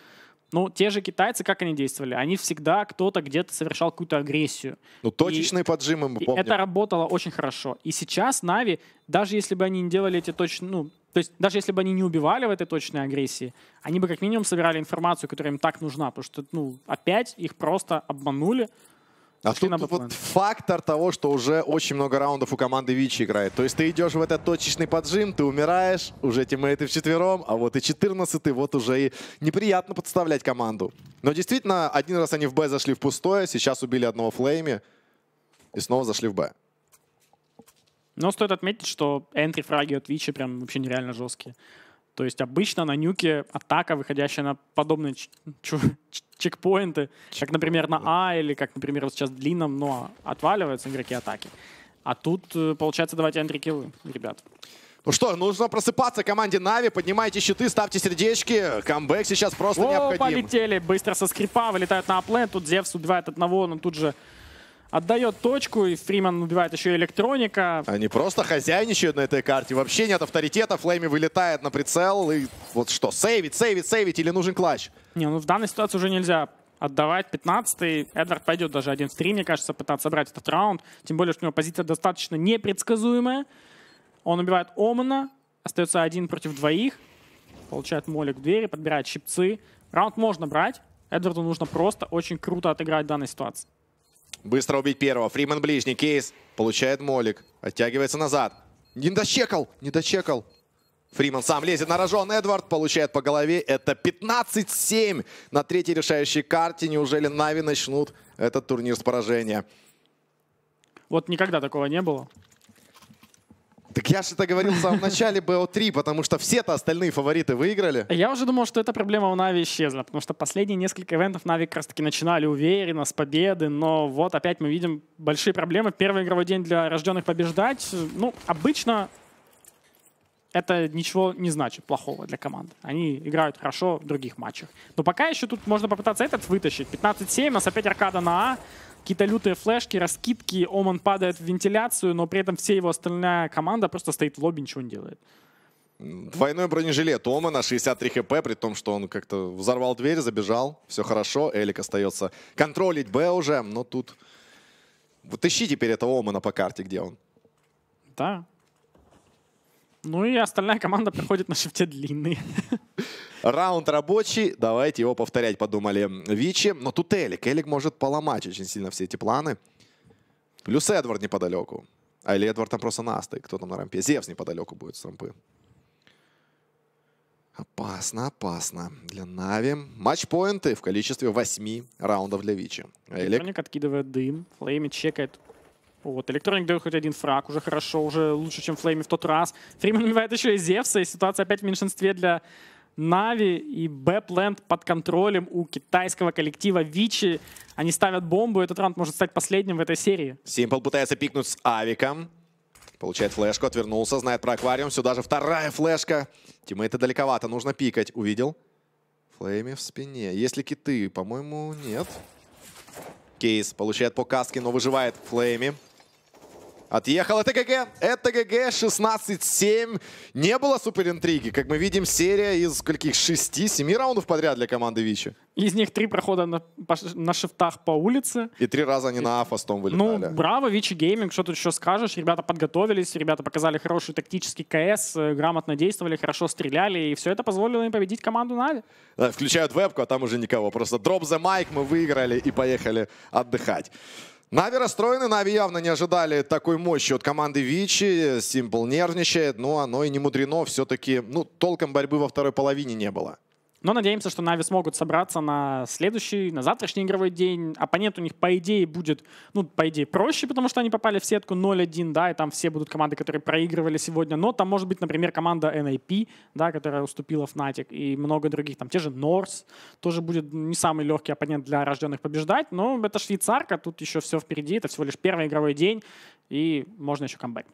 [SPEAKER 1] Ну, те же китайцы, как они действовали? Они всегда кто-то где-то совершал какую-то агрессию. Ну, точечные
[SPEAKER 3] и, поджимы, мы помним. Это
[SPEAKER 1] работало очень хорошо. И сейчас Нави, даже если бы они не делали эти точные, ну, то есть даже если бы они не убивали в этой точной агрессии, они бы как минимум собирали информацию, которая им так нужна, потому что, ну, опять их просто обманули,
[SPEAKER 3] а тут вот фактор того, что уже очень много раундов у команды Вичи играет. То есть ты идешь в этот точечный поджим, ты умираешь, уже тиммейты вчетвером, а вот и 14 вот уже и неприятно подставлять команду. Но действительно, один раз они в Б зашли в пустое, сейчас убили одного флейме и снова зашли в Б.
[SPEAKER 1] Но стоит отметить, что энтри-фраги от Вичи прям вообще нереально жесткие. То есть обычно на нюке атака, выходящая на подобные чекпоинты, как, например, на А или как, например, вот сейчас длинном, но отваливаются игроки атаки. А тут э, получается давать энтрикиллы, ребят.
[SPEAKER 3] Ну что, нужно просыпаться команде Нави, поднимайте щиты, ставьте сердечки. Камбэк сейчас просто О, необходим. полетели, быстро со скрипа вылетают на аплен, тут Зевс убивает одного, но тут же Отдает точку, и Фриман убивает еще электроника. Они просто хозяйничают на этой карте. Вообще нет авторитета. Флейми вылетает на прицел. И вот что, сейвить, сейвить, сейвить или нужен клатч? Не, ну в данной ситуации уже нельзя отдавать
[SPEAKER 1] 15-й. Эдвард пойдет даже один в 3, мне кажется, пытаться брать этот раунд. Тем более, что у него позиция достаточно непредсказуемая. Он убивает Омана. Остается один против двоих. Получает молик в двери, подбирает щипцы. Раунд можно брать. Эдварду нужно просто очень круто отыграть в данной ситуации.
[SPEAKER 3] Быстро убить первого. Фриман ближний. Кейс получает молик. Оттягивается назад. Не дочекал. Не дочекал. Фриман сам лезет на рожон. Эдвард получает по голове. Это 15-7 на третьей решающей карте. Неужели Нави начнут этот турнир с поражения?
[SPEAKER 1] Вот никогда такого не было.
[SPEAKER 3] Так я же это говорил в самом начале БО 3 потому что все-то остальные фавориты выиграли.
[SPEAKER 1] Я уже думал, что эта проблема у Нави исчезла, потому что последние несколько ивентов Нави как раз таки начинали уверенно, с победы, но вот опять мы видим большие проблемы. Первый игровой день для рожденных побеждать. Ну, обычно это ничего не значит плохого для команды. Они играют хорошо в других матчах. Но пока еще тут можно попытаться этот вытащить. 15-7, у нас опять аркада на А какие-то лютые флешки, раскидки, Оман падает в вентиляцию, но при этом вся его остальная команда просто стоит в лобби, ничего не делает.
[SPEAKER 3] Двойной бронежилет у Омана, 63 хп, при том, что он как-то взорвал дверь, забежал, все хорошо, Элик остается контролить Б уже, но тут... Вот ищи теперь этого Омана по карте, где он.
[SPEAKER 1] Да, ну и остальная команда приходит на шифте
[SPEAKER 3] длинный. Раунд рабочий, давайте его повторять, подумали Вичи. Но тут Элик. Элик может поломать очень сильно все эти планы. Плюс Эдвард неподалеку. А или Эдвард там просто настой. Кто там на рампе? Зевс неподалеку будет с рампы. Опасно, опасно для Нави. матч Матчпоинты в количестве 8 раундов для Вичи. Элик. Электроник
[SPEAKER 1] откидывает дым. Флейми чекает Типа, вот, Электроник дает хоть один фраг, уже хорошо, уже лучше, чем Флейми в тот раз. Фримен убивает еще и Зевса, и ситуация опять в меньшинстве для Нави и Бэпленд под контролем у китайского коллектива Вичи. Они ставят бомбу, этот раунд может стать последним в этой серии.
[SPEAKER 3] Симпл пытается пикнуть с Авиком. Получает флешку, отвернулся, знает про аквариум. Сюда же вторая флешка. Тиммейты далековато, нужно пикать. Увидел? Флейми в спине. Если киты, по-моему, нет. Кейс получает по каске, но выживает Флейми. Отъехал. Это ГГ. Это ГГ. 16-7. Не было супер интриги. Как мы видим, серия из скольких? 6-7 раундов подряд для команды Вичи.
[SPEAKER 1] Из них три прохода на, по, на шифтах по улице.
[SPEAKER 3] И три раза они на Афастом вылетали. Ну,
[SPEAKER 1] браво, Вичи Гейминг, что тут еще скажешь. Ребята подготовились, ребята показали хороший тактический КС, э, грамотно действовали, хорошо стреляли,
[SPEAKER 3] и все это позволило им победить команду Нави. включают вебку, а там уже никого. Просто дроп за майк, мы выиграли и поехали отдыхать. Нави расстроены, Нави явно не ожидали такой мощи от команды Вичи, Симпл нервничает, но оно и не мудрено, все-таки, ну, толком борьбы во второй половине не было.
[SPEAKER 1] Но надеемся, что Нави смогут собраться на следующий, на завтрашний игровой день. Оппонент у них, по идее, будет, ну, по идее, проще, потому что они попали в сетку 0-1, да, и там все будут команды, которые проигрывали сегодня. Но там может быть, например, команда NIP, да, которая уступила Fnatic, и много других. Там те же Норс тоже будет не самый легкий оппонент для рожденных побеждать. Но это швейцарка, тут еще все впереди, это всего лишь первый игровой день и можно еще камбэк.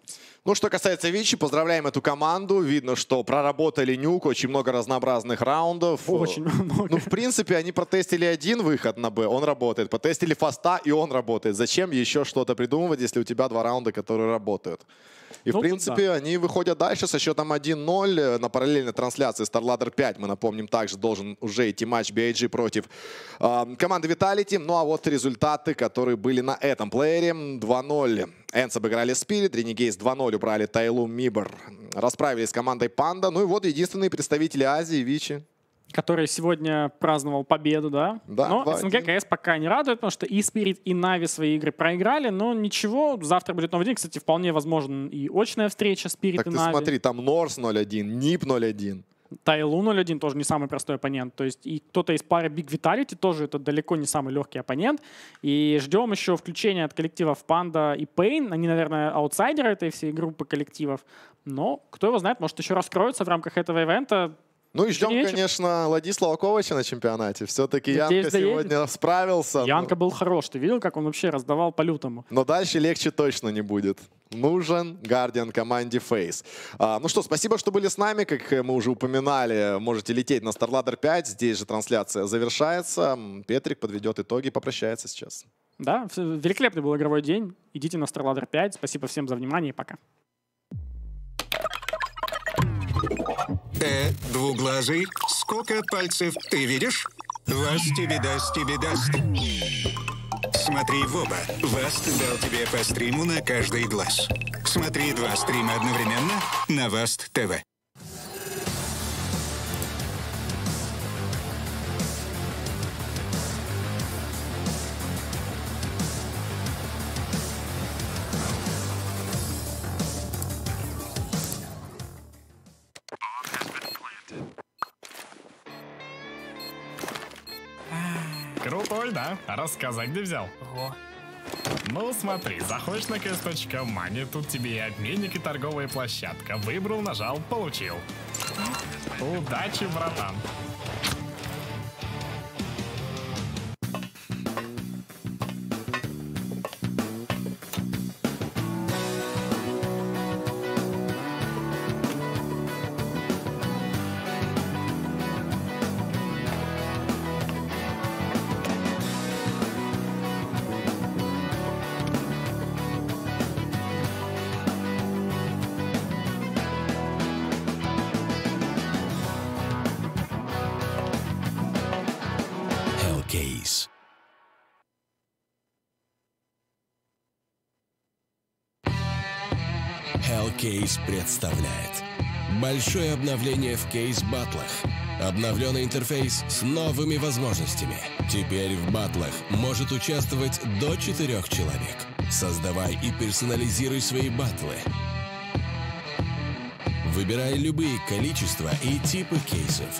[SPEAKER 3] Ну, что касается Вичи, поздравляем эту команду. Видно, что проработали нюк, очень много разнообразных раундов. Очень э, много. Ну, в принципе, они протестили один выход на Б, он работает. Потестили фаста, и он работает. Зачем еще что-то придумывать, если у тебя два раунда, которые работают?
[SPEAKER 1] И, ну, в принципе,
[SPEAKER 3] да. они выходят дальше со счетом 1-0. Э, на параллельной трансляции StarLadder 5, мы напомним, также должен уже идти матч BIG против э, команды Vitality. Ну а вот результаты, которые были на этом плеере. 2-0 Энс обыграли Spirit, Renegades 2-0 убрали Тайлу Мибор. Расправились с командой Панда. Ну и вот единственные представители Азии, Вичи
[SPEAKER 1] который сегодня праздновал победу, да?
[SPEAKER 3] да но 2 СНГ,
[SPEAKER 1] КС пока не радует, потому что и Спирит, и Нави свои игры проиграли, но ничего, завтра будет новый день. Кстати, вполне возможно и очная встреча Спирит и Нави. Так ты смотри, там
[SPEAKER 3] Норс 0-1, НИП 0-1.
[SPEAKER 1] Тайлу 0-1 тоже не самый простой оппонент. То есть и кто-то из пары Big Vitality тоже это далеко не самый легкий оппонент. И ждем еще включения от коллективов Панда и Пейн. Они, наверное, аутсайдеры этой всей группы коллективов. Но кто его знает, может еще раскроются в рамках этого ивента.
[SPEAKER 3] Ну и ждем, конечно, Владислава Ковача на чемпионате. Все-таки Янка сегодня справился. Ну. Янка был хорош. Ты видел, как он вообще раздавал по-лютому? Но дальше легче точно не будет. Нужен Гардиан команде Фейс. А, ну что, спасибо, что были с нами. Как мы уже упоминали, можете лететь на StarLadder 5. Здесь же трансляция завершается. Петрик подведет итоги и попрощается сейчас.
[SPEAKER 1] Да, великолепный был игровой день. Идите на StarLadder 5. Спасибо всем за внимание пока.
[SPEAKER 2] Э, двуглазый, сколько пальцев ты видишь? Вас тебе даст, тебе даст. Смотри в оба. Васт дал тебе по стриму на каждый глаз. Смотри два стрима одновременно на Васт ТВ.
[SPEAKER 1] Крутой, да? Рассказать где взял? Ого. Ну смотри, заходишь на кс.мани, тут тебе и обменник, и торговая площадка. Выбрал, нажал, получил. Удачи, братан.
[SPEAKER 2] представляет. Большое обновление в кейс-батлах. Обновленный интерфейс с новыми возможностями. Теперь в батлах может участвовать до четырех человек. Создавай и персонализируй свои батлы. Выбирай любые количества и типы кейсов.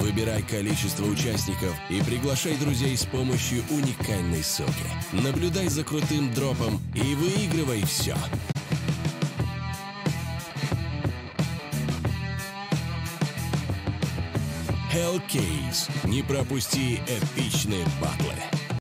[SPEAKER 2] Выбирай количество участников и приглашай друзей с помощью уникальной ссылки. Наблюдай за крутым дропом и выигрывай все. Showcase. Не пропусти эпичные батлы.